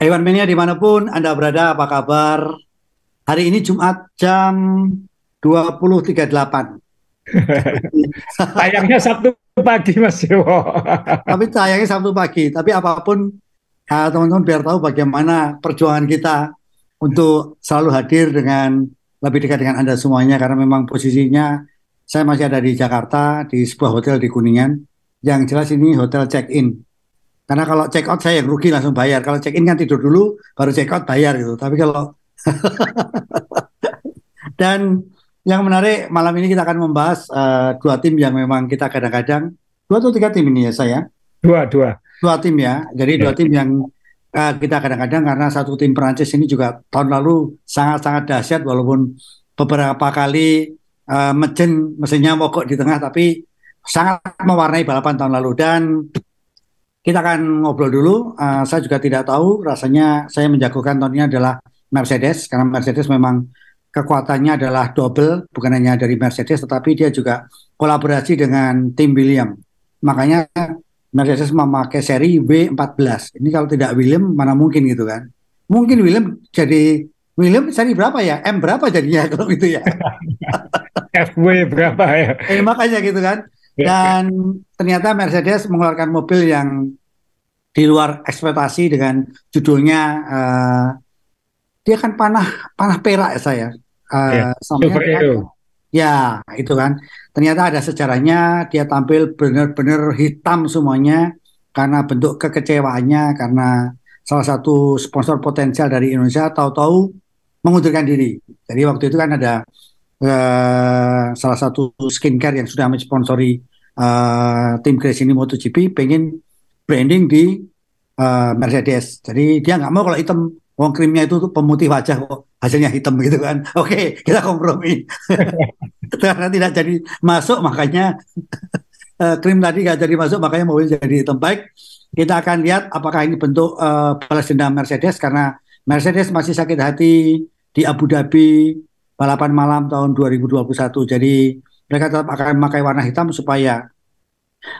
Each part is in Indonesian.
Hewan Mania dimanapun Anda berada, apa kabar? Hari ini Jumat jam 20.38. tayangnya Sabtu pagi Mas Dewo. tapi tayangnya Sabtu pagi, tapi apapun eh, teman -teman biar tahu bagaimana perjuangan kita untuk selalu hadir dengan lebih dekat dengan Anda semuanya karena memang posisinya saya masih ada di Jakarta di sebuah hotel di Kuningan. Yang jelas ini hotel check-in karena kalau check out saya yang rugi langsung bayar. Kalau check in kan tidur dulu baru check out bayar gitu. Tapi kalau dan yang menarik malam ini kita akan membahas uh, dua tim yang memang kita kadang-kadang dua atau tiga tim ini ya saya. Dua, dua. Dua tim ya. Jadi dua ya. tim yang uh, kita kadang-kadang karena satu tim Perancis ini juga tahun lalu sangat-sangat dahsyat walaupun beberapa kali uh, mesin mesinnya mogok di tengah tapi sangat mewarnai balapan tahun lalu dan kita akan ngobrol dulu. Uh, saya juga tidak tahu. Rasanya saya menjagokan tahunnya adalah Mercedes karena Mercedes memang kekuatannya adalah double, bukan hanya dari Mercedes, tetapi dia juga kolaborasi dengan tim William. Makanya Mercedes memakai seri W14. Ini kalau tidak William, mana mungkin gitu kan? Mungkin William jadi William seri berapa ya? M berapa jadinya kalau gitu ya? FW berapa ya? Eh, makanya gitu kan. Dan ternyata Mercedes mengeluarkan mobil yang di luar ekspektasi dengan judulnya uh, dia kan panah panah perak ya saya. Uh, eh, yeah. Super Ya, itu kan. Ternyata ada sejarahnya, dia tampil benar-benar hitam semuanya karena bentuk kekecewaannya karena salah satu sponsor potensial dari Indonesia tahu-tahu mengundurkan diri. Jadi waktu itu kan ada uh, salah satu skincare yang sudah mensponsori uh, tim Grace ini MotoGP pengen branding di uh, Mercedes. Jadi dia nggak mau kalau hitam wong krimnya itu pemutih wajah kok hasilnya hitam gitu kan oke okay, kita kompromi karena tidak jadi masuk makanya eh, krim tadi nggak jadi masuk makanya mobil jadi hitam baik kita akan lihat apakah ini bentuk uh, balas dendam Mercedes karena Mercedes masih sakit hati di Abu Dhabi balapan malam tahun 2021 jadi mereka tetap akan memakai warna hitam supaya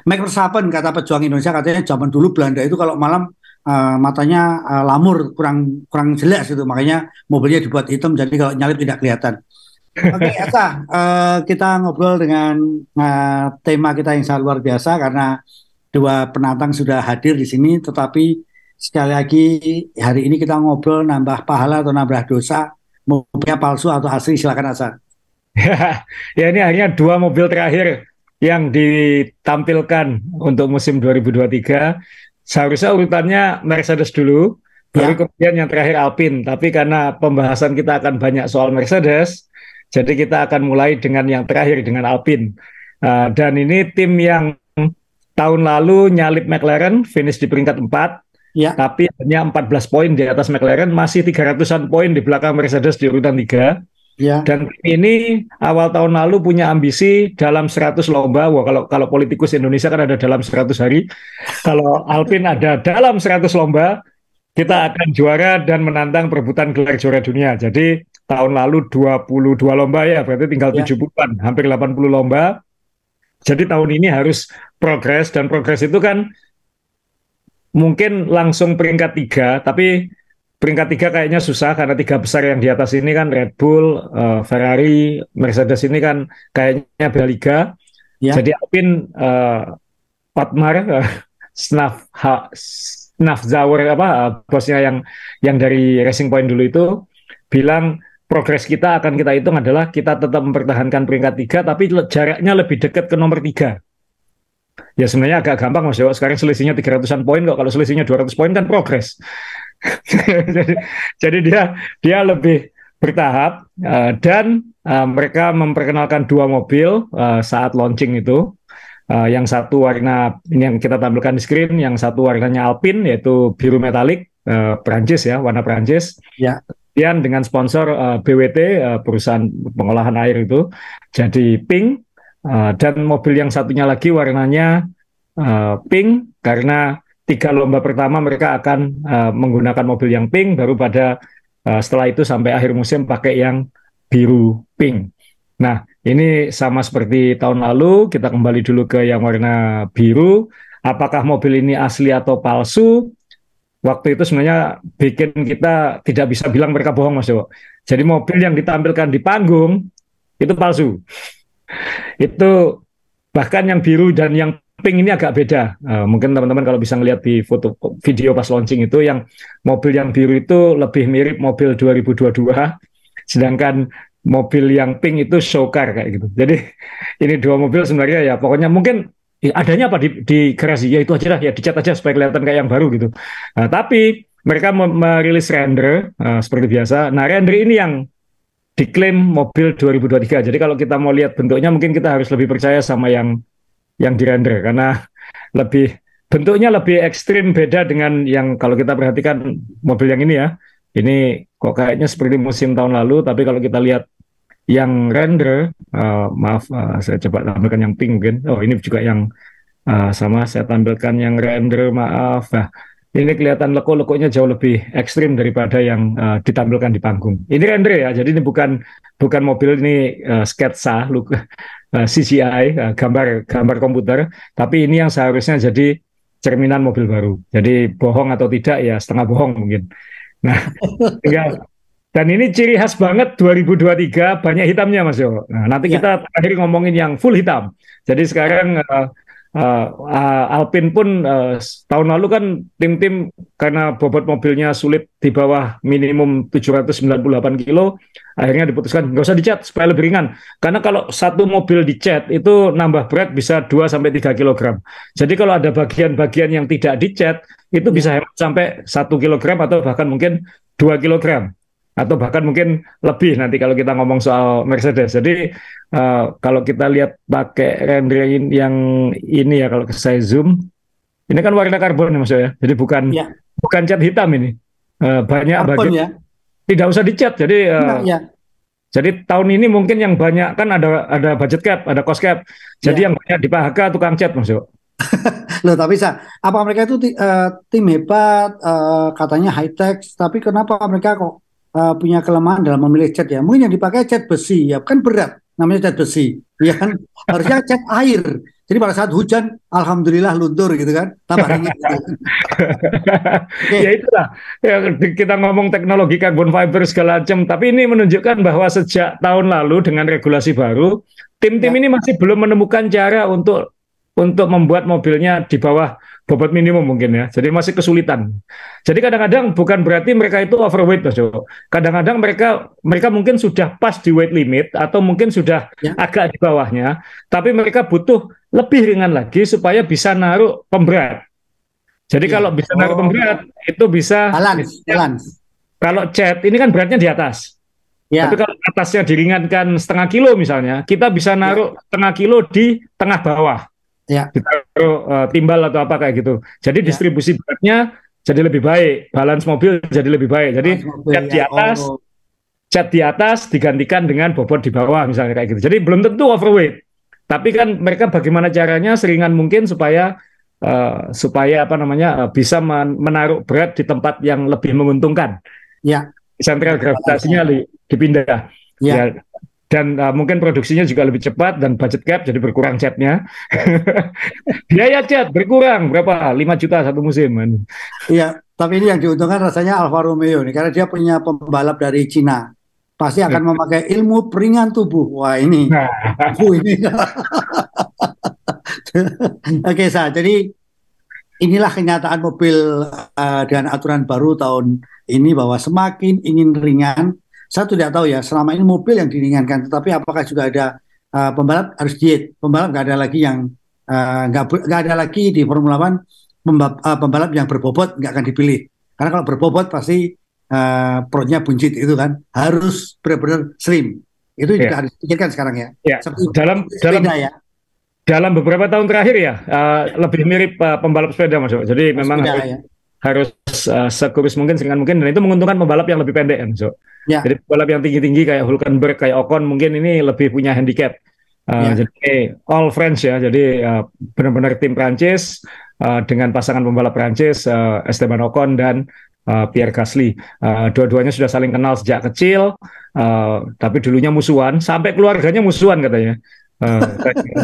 Mac persapen kata pejuang Indonesia katanya zaman dulu Belanda itu kalau malam uh, matanya uh, lamur kurang kurang jelas itu makanya mobilnya dibuat hitam jadi kalau nyalip tidak kelihatan. Oke, okay, uh, eh, kita ngobrol dengan uh, tema kita yang sangat luar biasa karena dua penantang sudah hadir di sini, tetapi sekali lagi hari ini kita ngobrol nambah pahala atau nambah dosa, mobilnya palsu atau asli silakan Asa. ya ini hanya dua mobil terakhir yang ditampilkan untuk musim 2023. Seharusnya urutannya Mercedes dulu, baru ya. kemudian yang terakhir Alpine. Tapi karena pembahasan kita akan banyak soal Mercedes, jadi kita akan mulai dengan yang terakhir dengan Alpine. Uh, dan ini tim yang tahun lalu nyalip McLaren, finish di peringkat 4, Ya. Tapi hanya 14 poin di atas McLaren, masih 300-an poin di belakang Mercedes di urutan 3. Ya. Dan ini awal tahun lalu punya ambisi dalam 100 lomba. Wah, kalau kalau politikus Indonesia kan ada dalam 100 hari. Kalau Alpin ada dalam 100 lomba, kita akan juara dan menantang perebutan gelar juara dunia. Jadi tahun lalu 22 lomba ya, berarti tinggal ya. 70-an, hampir 80 lomba. Jadi tahun ini harus progres dan progres itu kan mungkin langsung peringkat tiga, tapi peringkat tiga kayaknya susah karena tiga besar yang di atas ini kan Red Bull, uh, Ferrari, Mercedes ini kan kayaknya bela liga. Ya. Jadi Alpin uh, eh, Otmar uh, Snaf ha, Zawar, apa uh, bosnya yang yang dari Racing Point dulu itu bilang progres kita akan kita hitung adalah kita tetap mempertahankan peringkat tiga tapi jaraknya lebih dekat ke nomor tiga. Ya sebenarnya agak gampang Mas Dewa. Sekarang selisihnya 300-an poin kok. Kalau selisihnya 200 poin kan progres jadi, jadi dia dia lebih bertahap uh, dan uh, mereka memperkenalkan dua mobil uh, saat launching itu. Uh, yang satu warna ini yang kita tampilkan di screen, yang satu warnanya Alpine yaitu biru metalik uh, Perancis ya, warna Perancis. Ya. Kemudian dengan sponsor uh, BWT uh, perusahaan pengolahan air itu jadi pink uh, dan mobil yang satunya lagi warnanya uh, pink karena tiga lomba pertama mereka akan uh, menggunakan mobil yang pink, baru pada uh, setelah itu sampai akhir musim pakai yang biru pink. Nah, ini sama seperti tahun lalu, kita kembali dulu ke yang warna biru. Apakah mobil ini asli atau palsu? Waktu itu sebenarnya bikin kita tidak bisa bilang mereka bohong, Mas Jadi mobil yang ditampilkan di panggung itu palsu. itu bahkan yang biru dan yang pink ini agak beda. Uh, mungkin teman-teman kalau bisa ngelihat di foto video pas launching itu yang mobil yang biru itu lebih mirip mobil 2022, sedangkan mobil yang pink itu show car kayak gitu. Jadi ini dua mobil sebenarnya ya pokoknya mungkin ya adanya apa di, di garasi ya itu aja lah ya dicat aja supaya kelihatan kayak yang baru gitu. Uh, tapi mereka merilis render uh, seperti biasa. Nah render ini yang diklaim mobil 2023. Jadi kalau kita mau lihat bentuknya mungkin kita harus lebih percaya sama yang yang dirender karena lebih bentuknya lebih ekstrim beda dengan yang kalau kita perhatikan mobil yang ini ya ini kok kayaknya seperti musim tahun lalu tapi kalau kita lihat yang render uh, maaf uh, saya coba tampilkan yang pink mungkin oh ini juga yang uh, sama saya tampilkan yang render maaf nah ini kelihatan lekuk-lekuknya jauh lebih ekstrim daripada yang uh, ditampilkan di panggung. Ini render ya, jadi ini bukan bukan mobil ini uh, sketsa, Eh, CCI CGI uh, eh, gambar gambar komputer tapi ini yang seharusnya jadi cerminan mobil baru jadi bohong atau tidak ya setengah bohong mungkin nah tinggal dan ini ciri khas banget 2023 banyak hitamnya Mas Yo. Nah, nanti ya. kita terakhir ngomongin yang full hitam. Jadi sekarang uh, Uh, Alpin pun uh, tahun lalu kan tim-tim karena bobot mobilnya sulit di bawah minimum 798 kilo, akhirnya diputuskan nggak usah dicat supaya lebih ringan. Karena kalau satu mobil dicat itu nambah berat bisa 2 sampai tiga kilogram. Jadi kalau ada bagian-bagian yang tidak dicat itu iya. bisa hemat sampai satu kilogram atau bahkan mungkin 2 kilogram atau bahkan mungkin lebih nanti kalau kita ngomong soal Mercedes. Jadi uh, kalau kita lihat pakai rendering yang ini ya kalau saya zoom, ini kan warna karbon ya maksudnya. Jadi bukan ya. bukan cat hitam ini. Uh, banyak bagian ya. tidak usah dicat. Jadi uh, nah, ya. Jadi tahun ini mungkin yang banyak kan ada ada budget cap, ada cost cap. Jadi ya. yang banyak di tukang cat maksudnya. Loh tapi sa, apa mereka itu uh, tim hebat, uh, katanya high tech, tapi kenapa mereka kok uh, punya kelemahan dalam memilih cat ya. Mungkin yang dipakai cat besi ya, kan berat namanya cat besi, ya kan? Harusnya cat air. Jadi pada saat hujan, alhamdulillah luntur gitu kan, tambah dingin. Gitu. okay. Ya itulah, ya, kita ngomong teknologi carbon fiber segala macam, tapi ini menunjukkan bahwa sejak tahun lalu dengan regulasi baru, tim-tim ya. ini masih belum menemukan cara untuk untuk membuat mobilnya di bawah bobot minimum mungkin ya. Jadi masih kesulitan. Jadi kadang-kadang bukan berarti mereka itu overweight Mas Joko. Kadang-kadang mereka mereka mungkin sudah pas di weight limit atau mungkin sudah ya. agak di bawahnya, tapi mereka butuh lebih ringan lagi supaya bisa naruh pemberat. Jadi ya. kalau bisa naruh oh. itu bisa balance, balance. Kalau chat ini kan beratnya di atas. Ya. Tapi kalau atasnya diringankan setengah kilo misalnya, kita bisa ya. naruh ya. setengah kilo di tengah bawah ya. ditaruh eh, uh, timbal atau apa kayak gitu. Jadi ya. distribusi beratnya jadi lebih baik, balance mobil jadi lebih baik. Jadi mobil, cat ya. di atas, oh. cat di atas digantikan dengan bobot di bawah misalnya kayak gitu. Jadi belum tentu overweight, tapi kan mereka bagaimana caranya seringan mungkin supaya uh, supaya apa namanya uh, bisa menaruh berat di tempat yang lebih menguntungkan. Ya. Sentral iya. gravitasinya dipindah. Ya. ya dan uh, mungkin produksinya juga lebih cepat dan budget cap jadi berkurang catnya biaya cat berkurang berapa 5 juta satu musim iya tapi ini yang diuntungkan rasanya Alfa Romeo nih karena dia punya pembalap dari Cina pasti akan memakai ilmu peringan tubuh wah ini aku nah. ini oke okay, sah jadi inilah kenyataan mobil uh, dengan aturan baru tahun ini bahwa semakin ingin ringan saya tidak tahu ya, selama ini mobil yang diringankan, tetapi apakah juga ada uh, pembalap harus diet? Pembalap nggak ada lagi yang eh, nggak uh, nggak ada lagi di Formula One pembalap, uh, eh, pembalap yang berbobot nggak akan dipilih. Karena kalau berbobot pasti uh, perutnya buncit itu kan, harus benar-benar slim. Itu yeah. juga harus dipikirkan sekarang ya. Yeah. Seperti dalam dalam ya dalam beberapa tahun terakhir ya uh, lebih mirip uh, pembalap sepeda masuk. Jadi Mas memang sepeda, ya harus uh, sekurus mungkin seringan mungkin dan itu menguntungkan pembalap yang lebih pendek kan so. Ya. Jadi pembalap yang tinggi-tinggi kayak Hulkenberg kayak Ocon mungkin ini lebih punya handicap. Uh, ya. Jadi eh, all French ya. Jadi uh, benar-benar tim Prancis uh, dengan pasangan pembalap Prancis uh, Esteban Ocon dan uh, Pierre Gasly. Uh, dua-duanya sudah saling kenal sejak kecil, uh, tapi dulunya musuhan, sampai keluarganya musuhan katanya. Eh,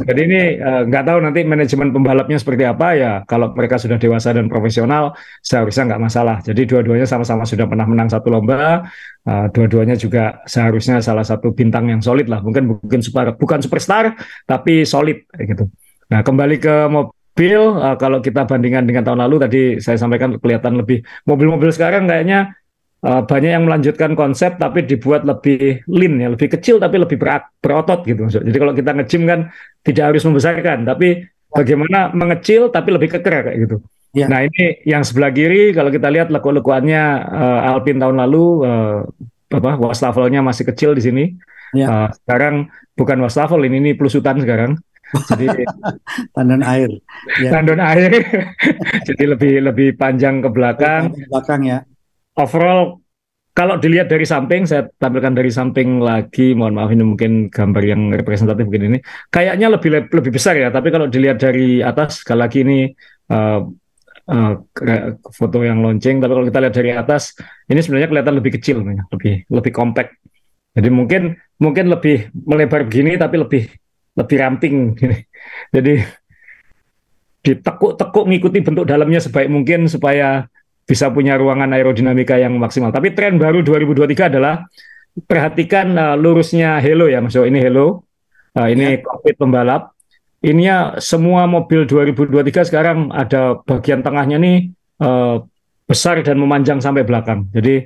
jadi ini eh, nggak tahu nanti manajemen pembalapnya seperti apa ya. Kalau mereka sudah dewasa dan profesional, seharusnya nggak masalah. Jadi dua-duanya sama-sama sudah pernah menang satu lomba. Eh, dua-duanya juga seharusnya salah satu bintang yang solid lah. Mungkin bukan super, bukan superstar, tapi solid gitu. Nah kembali ke mobil, uh, kalau kita bandingkan dengan tahun lalu tadi saya sampaikan kelihatan lebih mobil-mobil sekarang kayaknya Eh, banyak yang melanjutkan konsep tapi dibuat lebih lean ya, lebih kecil tapi lebih berat, berotot gitu maksud. Jadi kalau kita ngejim kan tidak harus membesarkan, tapi bagaimana mengecil tapi lebih keker kayak gitu. Ya. Nah ini yang sebelah kiri kalau kita lihat lekuk-lekuannya uh, eh, Alpin tahun lalu uh, apa wastafelnya masih kecil di sini. Ya. Uh, sekarang bukan wastafel ini ini pelusutan sekarang. Jadi tandon air. Ya. Tandon air. Jadi lebih lebih panjang ke belakang. Ke belakang ya overall kalau dilihat dari samping, saya tampilkan dari samping lagi. Mohon maaf ini mungkin gambar yang representatif begini ini. Kayaknya lebih lebih besar ya. Tapi kalau dilihat dari atas, sekali lagi ini uh, uh, foto yang launching. Tapi kalau kita lihat dari atas, ini sebenarnya kelihatan lebih kecil, ya, lebih lebih compact. Jadi mungkin mungkin lebih melebar begini, tapi lebih lebih ramping. Jadi ditekuk-tekuk mengikuti bentuk dalamnya sebaik mungkin supaya bisa punya ruangan aerodinamika yang maksimal. Tapi tren baru 2023 adalah perhatikan uh, lurusnya halo ya maksudnya Ini halo. Uh, ini ya. cockpit pembalap. Ininya semua mobil 2023 sekarang ada bagian tengahnya nih uh, besar dan memanjang sampai belakang. Jadi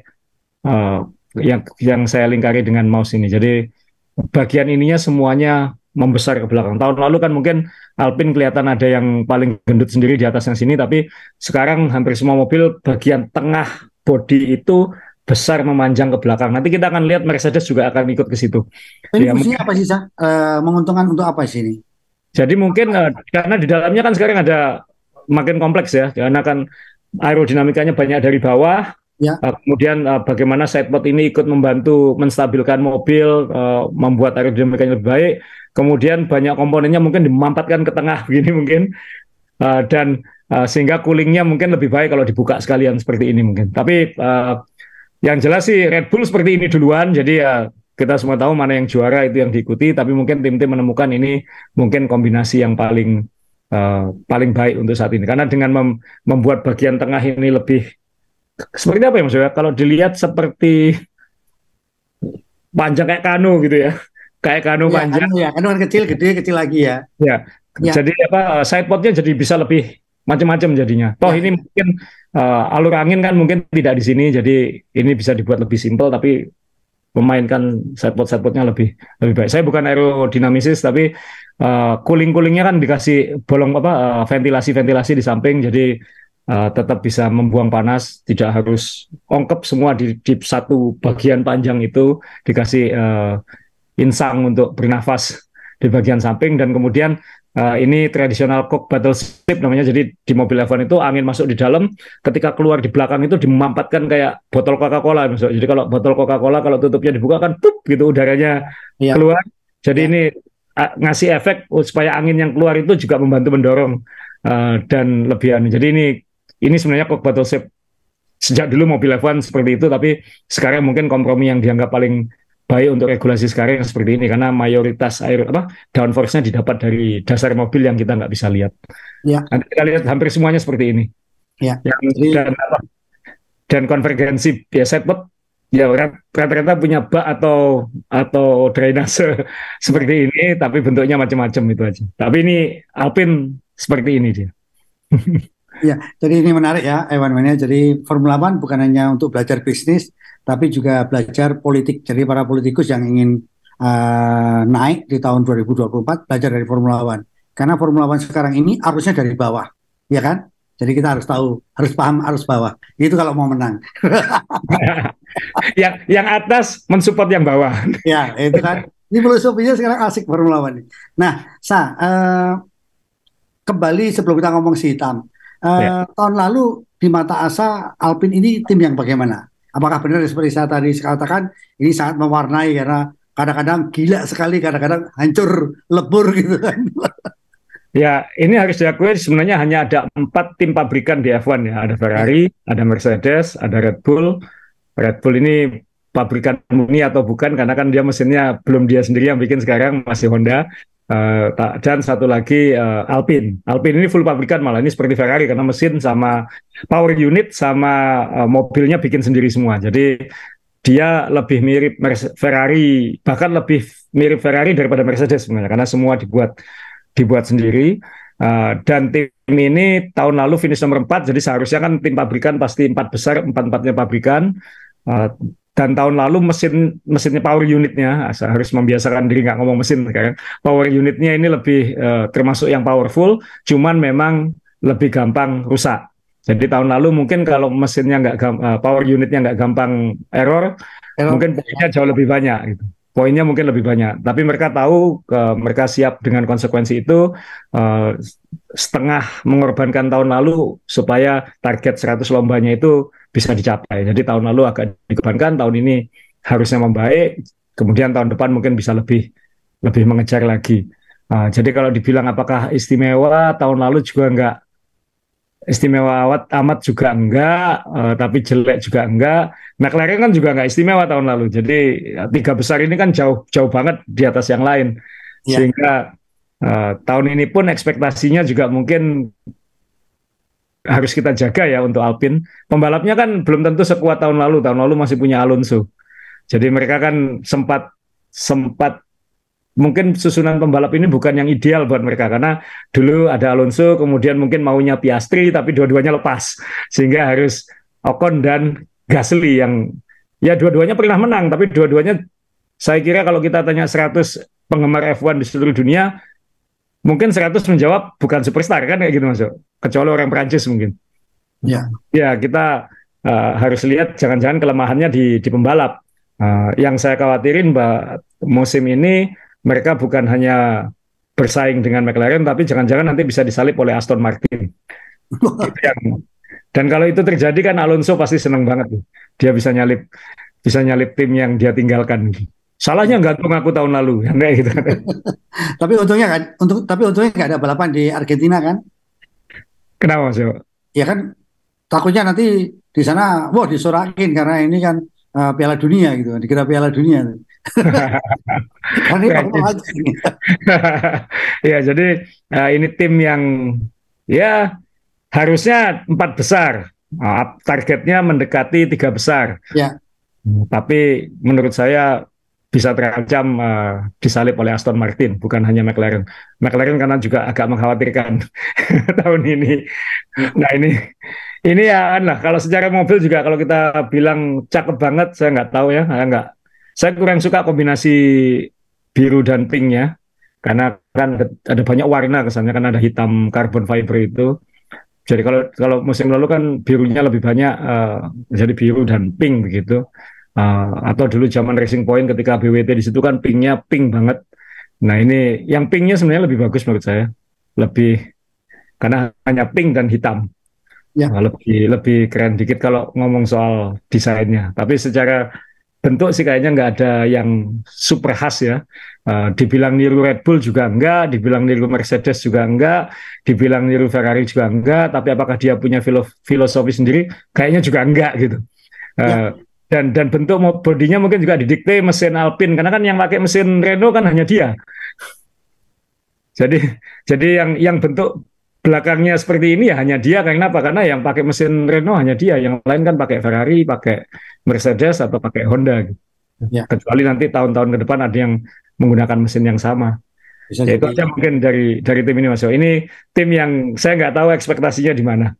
uh, yang yang saya lingkari dengan mouse ini. Jadi bagian ininya semuanya membesar ke belakang. Tahun lalu kan mungkin Alpine kelihatan ada yang paling gendut sendiri di atas yang sini, tapi sekarang hampir semua mobil bagian tengah body itu besar memanjang ke belakang. Nanti kita akan lihat Mercedes juga akan ikut ke situ. Ini ya, fungsinya apa sih, Sa? E, menguntungkan untuk apa sih ini? Jadi mungkin e, karena di dalamnya kan sekarang ada makin kompleks ya, karena kan aerodinamikanya banyak dari bawah, Ya. Uh, kemudian uh, bagaimana sidepod ini ikut membantu menstabilkan mobil, uh, membuat aerodinamikanya lebih baik kemudian banyak komponennya mungkin dimampatkan ke tengah begini mungkin uh, dan uh, sehingga coolingnya mungkin lebih baik kalau dibuka sekalian seperti ini mungkin tapi uh, yang jelas sih Red Bull seperti ini duluan jadi ya uh, kita semua tahu mana yang juara itu yang diikuti tapi mungkin tim-tim menemukan ini mungkin kombinasi yang paling uh, paling baik untuk saat ini karena dengan mem membuat bagian tengah ini lebih seperti apa ya maksudnya kalau dilihat seperti panjang kayak kanu gitu ya kayak kanu ya, panjang. Kanu, ya, kanu kan kecil, gede, kecil lagi ya. Ya. ya. Jadi apa eh, sidepodnya jadi bisa lebih macam-macam jadinya. Toh ya. ini mungkin uh, alur angin kan mungkin tidak di sini, jadi ini bisa dibuat lebih simpel tapi memainkan sidepod sidepodnya lebih lebih baik. Saya bukan aerodinamisis tapi uh, eh, cooling coolingnya kan dikasih bolong apa uh, ventilasi ventilasi di samping jadi uh, tetap bisa membuang panas, tidak harus ongkep semua di, di satu bagian panjang itu dikasih uh, insang untuk bernafas di bagian samping dan kemudian uh, ini tradisional cock battleship namanya jadi di mobil F1 itu angin masuk di dalam ketika keluar di belakang itu dimampatkan kayak botol Coca-Cola maksud. Jadi kalau botol Coca-Cola kalau tutupnya dibuka kan tup gitu udaranya ya. keluar. Jadi ya. ini uh, ngasih efek supaya angin yang keluar itu juga membantu mendorong uh, dan lebih aneh. Jadi ini ini sebenarnya cock battleship sejak dulu mobil F1 seperti itu tapi sekarang mungkin kompromi yang dianggap paling baik untuk regulasi sekarang yang seperti ini karena mayoritas air apa downforce-nya didapat dari dasar mobil yang kita nggak bisa lihat. Ya. Nanti kita lihat hampir semuanya seperti ini. Ya. Yang, Jadi, dan, apa, dan konvergensi ya setup ya rata-rata punya bak atau atau drainase seperti ya. ini tapi bentuknya macam-macam itu aja. Tapi ini Alpin seperti ini dia. Ya, jadi ini menarik ya, Ewan Mania. Jadi Formula One bukan hanya untuk belajar bisnis, tapi juga belajar politik. Jadi para politikus yang ingin uh, naik di tahun 2024 belajar dari Formula One. Karena Formula One sekarang ini arusnya dari bawah, ya kan? Jadi kita harus tahu, harus paham arus bawah. Itu kalau mau menang. yang yang atas mensupport yang bawah. ya, itu kan. Ini filosofinya sekarang asik Formula One. Nah, sa uh, kembali sebelum kita ngomong si hitam yeah. Ya. Tahun lalu di mata Asa Alpin ini tim yang bagaimana? Apakah benar seperti saya tadi katakan ini sangat mewarnai karena kadang-kadang gila sekali, kadang-kadang hancur lebur gitu kan? ya, ini harus diakui sebenarnya hanya ada empat tim pabrikan di F1 ya. Ada Ferrari, ada Mercedes, ada Red Bull. Red Bull ini pabrikan murni atau bukan karena kan dia mesinnya belum dia sendiri yang bikin sekarang masih Honda Uh, dan satu lagi uh, Alpine. Alpine ini full pabrikan malah ini seperti Ferrari karena mesin sama power unit sama uh, mobilnya bikin sendiri semua. Jadi dia lebih mirip Merse Ferrari bahkan lebih mirip Ferrari daripada Mercedes sebenarnya karena semua dibuat dibuat sendiri. Uh, dan tim ini tahun lalu finish nomor 4 jadi seharusnya kan tim pabrikan pasti empat besar empat empatnya pabrikan uh, dan tahun lalu mesin mesinnya power unitnya ah, harus membiasakan diri nggak ngomong mesin sekarang power unitnya ini lebih uh, termasuk yang powerful cuman memang lebih gampang rusak jadi tahun lalu mungkin kalau mesinnya nggak uh, power unitnya nggak gampang error, error, mungkin poinnya jauh lebih banyak. Gitu. Poinnya mungkin lebih banyak. Tapi mereka tahu uh, mereka siap dengan konsekuensi itu uh, setengah mengorbankan tahun lalu supaya target 100 lombanya itu bisa dicapai. Jadi tahun lalu agak dikebankan, tahun ini harusnya membaik, kemudian tahun depan mungkin bisa lebih lebih mengejar lagi. Nah, jadi kalau dibilang apakah istimewa tahun lalu juga enggak istimewa awat amat juga enggak, uh, tapi jelek juga enggak. McLaren kan juga enggak istimewa tahun lalu. Jadi eh, tiga besar ini kan jauh jauh banget di atas yang lain. Ya. Sehingga uh, tahun ini pun ekspektasinya juga mungkin harus kita jaga ya untuk Alpine. Pembalapnya kan belum tentu sekuat tahun lalu. Tahun lalu masih punya Alonso. Jadi mereka kan sempat sempat mungkin susunan pembalap ini bukan yang ideal buat mereka karena dulu ada Alonso kemudian mungkin maunya Piastri tapi dua-duanya lepas sehingga harus Ocon dan Gasly yang ya dua-duanya pernah menang tapi dua-duanya saya kira kalau kita tanya 100 penggemar F1 di seluruh dunia mungkin 100 menjawab bukan superstar kan kayak gitu masuk kecuali orang Perancis mungkin ya ya kita uh, harus lihat jangan-jangan kelemahannya di di pembalap uh, yang saya khawatirin mbak musim ini mereka bukan hanya bersaing dengan McLaren tapi jangan-jangan nanti bisa disalip oleh Aston Martin gitu yang, dan kalau itu terjadi kan Alonso pasti senang banget dia bisa nyalip bisa nyalip tim yang dia tinggalkan Salahnya hmm. gantung aku tahun lalu, enggak gitu. tapi untungnya kan, untuk tapi untungnya nggak ada balapan di Argentina kan? Kenapa sih? Ya kan takutnya nanti di sana, wah disorakin karena ini kan uh, Piala Dunia gitu, dikira Piala Dunia. Kan ini, gitu. ya jadi uh, ini tim yang ya harusnya empat besar, uh, targetnya mendekati tiga besar. Ya. Hmm, tapi menurut saya bisa terancam uh, eh, disalip oleh Aston Martin, bukan hanya McLaren. McLaren karena juga agak mengkhawatirkan tahun ini. Nah ini ini ya nah kalau secara mobil juga kalau kita bilang cakep banget saya nggak tahu ya nggak saya kurang suka kombinasi biru dan pinknya karena kan ada banyak warna kesannya kan ada hitam carbon fiber itu jadi kalau kalau musim lalu kan birunya lebih banyak uh, jadi biru dan pink begitu Eh, atau dulu zaman Racing Point ketika BWT di situ kan pingnya ping banget. Nah ini yang pingnya sebenarnya lebih bagus menurut saya, lebih karena hanya pink dan hitam. Ya. Nah, lebih lebih keren dikit kalau ngomong soal desainnya. Tapi secara bentuk sih kayaknya nggak ada yang super khas ya. Uh, dibilang niru Red Bull juga enggak, dibilang niru Mercedes juga enggak, dibilang niru Ferrari juga enggak, tapi apakah dia punya filosofi sendiri? Kayaknya juga enggak gitu. Uh, ya dan dan bentuk bodinya mungkin juga didikte mesin Alpine karena kan yang pakai mesin Renault kan hanya dia. Jadi jadi yang yang bentuk belakangnya seperti ini ya hanya dia karena apa? Karena yang pakai mesin Renault hanya dia, yang lain kan pakai Ferrari, pakai Mercedes atau pakai Honda. Gitu. Ya. Kecuali nanti tahun-tahun ke depan ada yang menggunakan mesin yang sama. ya, itu aja mungkin dari dari tim ini Mas. Ini tim yang saya nggak tahu ekspektasinya di mana.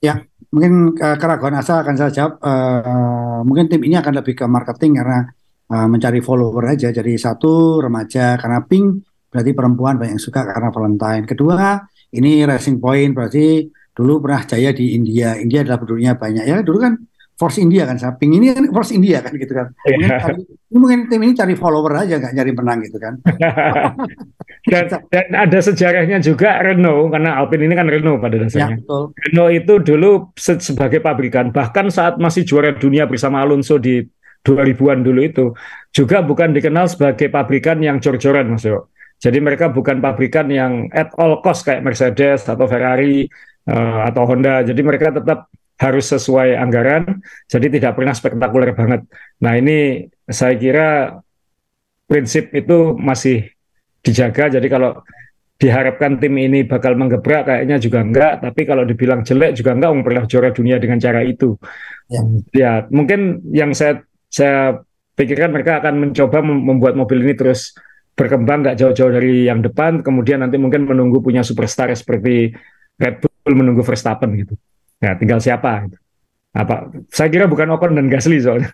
Ya, mungkin uh, keraguan asal akan saya jawab. Uh, mungkin tim ini akan lebih ke marketing karena uh, mencari follower aja. Jadi satu remaja karena pink berarti perempuan banyak yang suka karena Valentine. Kedua ini racing point berarti dulu pernah jaya di India. India adalah penduduknya banyak ya. Dulu kan Force India kan samping ini kan Force India kan gitu kan. Yeah. Mungkin, tim ini cari follower aja nggak nyari menang gitu kan. dan, dan ada sejarahnya juga Renault karena Alpine ini kan Renault pada ya, dasarnya. Ya, betul. Renault itu dulu se sebagai pabrikan bahkan saat masih juara dunia bersama Alonso di 2000-an dulu itu juga bukan dikenal sebagai pabrikan yang jor-joran Mas Jadi mereka bukan pabrikan yang at all cost kayak Mercedes atau Ferrari eh, atau Honda. Jadi mereka tetap harus sesuai anggaran, jadi tidak pernah spektakuler banget. Nah ini saya kira prinsip itu masih dijaga. Jadi kalau diharapkan tim ini bakal menggebrak kayaknya juga enggak tapi kalau dibilang jelek juga enggak um pernah juara dunia dengan cara itu ya. ya mungkin yang saya saya pikirkan mereka akan mencoba membuat mobil ini terus berkembang nggak jauh-jauh dari yang depan kemudian nanti mungkin menunggu punya superstar seperti Red Bull menunggu Verstappen gitu Ya, tinggal siapa? Gitu. Apa? Nah, saya kira bukan Ocon dan Gasly soalnya.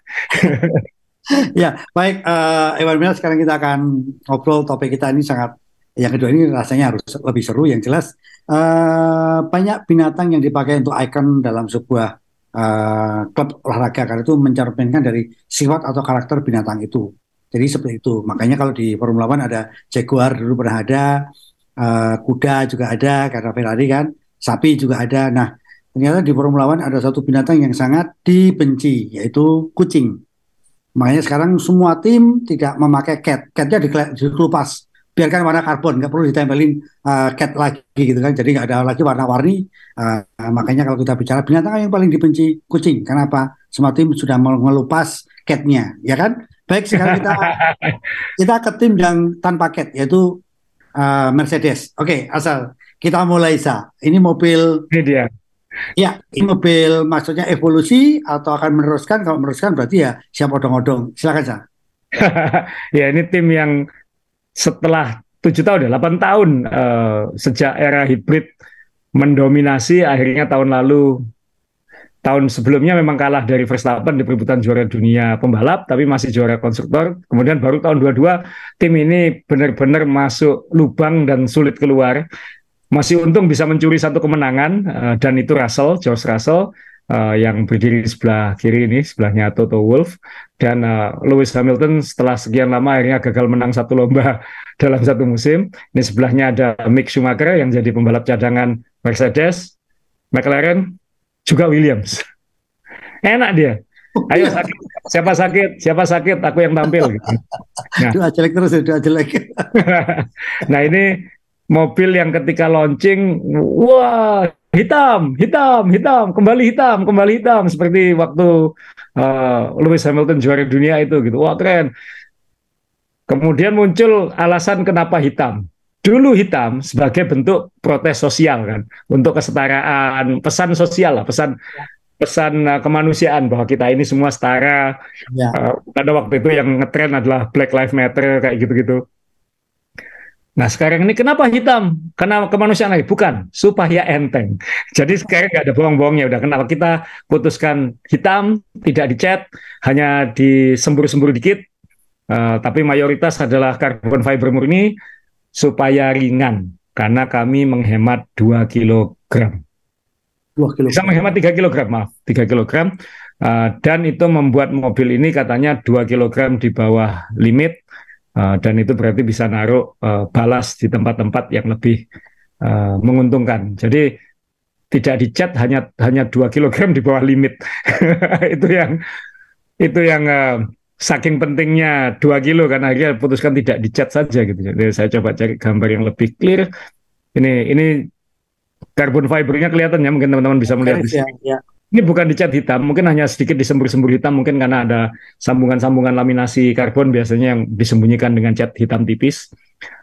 ya, baik. Uh, eh, Ewan Mila, sekarang kita akan ngobrol topik kita ini sangat yang kedua ini rasanya harus lebih seru yang jelas uh, banyak binatang yang dipakai untuk ikon dalam sebuah uh, klub olahraga karena itu mencerminkan dari sifat atau karakter binatang itu jadi seperti itu makanya kalau di Formula One ada jaguar dulu pernah ada uh, kuda juga ada karena Ferrari kan sapi juga ada nah ternyata di Formula One ada satu binatang yang sangat dibenci, yaitu kucing. Makanya sekarang semua tim tidak memakai cat, catnya dikelupas, biarkan warna karbon, nggak perlu ditempelin uh, cat lagi gitu kan, jadi nggak ada lagi warna-warni. Uh, makanya kalau kita bicara binatang yang paling dibenci kucing, kenapa? Semua tim sudah melupas catnya, ya kan? Baik sekarang kita kita ke tim yang tanpa cat, yaitu uh, Mercedes. Oke, okay, asal kita mulai sa. Ini mobil. Ini dia Ya, iya. mobil maksudnya evolusi atau akan meneruskan? Kalau meneruskan berarti ya siap odong-odong. Silakan, Sa. ya, ini tim yang setelah tujuh tahun ya, tahun uh, sejak era hibrid mendominasi akhirnya tahun lalu tahun sebelumnya memang kalah dari Verstappen di perebutan juara dunia pembalap tapi masih juara konstruktor kemudian baru tahun dua tim ini benar-benar masuk lubang dan sulit keluar masih untung bisa mencuri satu kemenangan uh, dan itu Russell, George Russell uh, yang berdiri di sebelah kiri ini, sebelahnya Toto Wolff dan uh, Lewis Hamilton setelah sekian lama akhirnya gagal menang satu lomba dalam satu musim. Ini sebelahnya ada Mick Schumacher yang jadi pembalap cadangan Mercedes, McLaren, juga Williams. Enak dia. Oh, Ayo iya. sakit, siapa sakit, siapa sakit, aku yang tampil. Gitu. Nah. Dua jelek terus, dua ya, jelek. nah ini mobil yang ketika launching wah hitam hitam hitam kembali hitam kembali hitam seperti waktu uh, Lewis Hamilton juara dunia itu gitu wah keren kemudian muncul alasan kenapa hitam dulu hitam sebagai bentuk protes sosial kan untuk kesetaraan pesan sosial lah pesan pesan eh, kemanusiaan bahwa kita ini semua setara ya. uh, pada waktu itu yang ngetren adalah Black Lives Matter kayak gitu-gitu Nah sekarang ini kenapa hitam? Karena kemanusiaan lagi? Bukan, supaya enteng. Jadi sekarang nggak ada bohong-bohongnya. Udah kenapa kita putuskan hitam, tidak dicat, hanya disembur-sembur dikit, uh, tapi mayoritas adalah carbon fiber murni, supaya ringan. Karena kami menghemat 2 kilogram. 2 kilogram. Bisa menghemat 3 kilogram, maaf. 3 kilogram. Uh, dan itu membuat mobil ini katanya 2 kilogram di bawah limit, Eh, dan itu berarti bisa naruh uh, balas di tempat-tempat yang lebih uh, menguntungkan. Jadi tidak dicat hanya hanya 2 kg di bawah limit. itu yang itu yang uh, saking pentingnya 2 kilo kan akhirnya putuskan tidak dicat saja gitu. Jadi saya coba cari gambar yang lebih clear. Ini ini karbon fibernya kelihatan ya mungkin teman-teman bisa melihat Ya, ya ini bukan dicat hitam, mungkin hanya sedikit disembur-sembur hitam, mungkin karena ada sambungan-sambungan laminasi karbon biasanya yang disembunyikan dengan cat hitam tipis.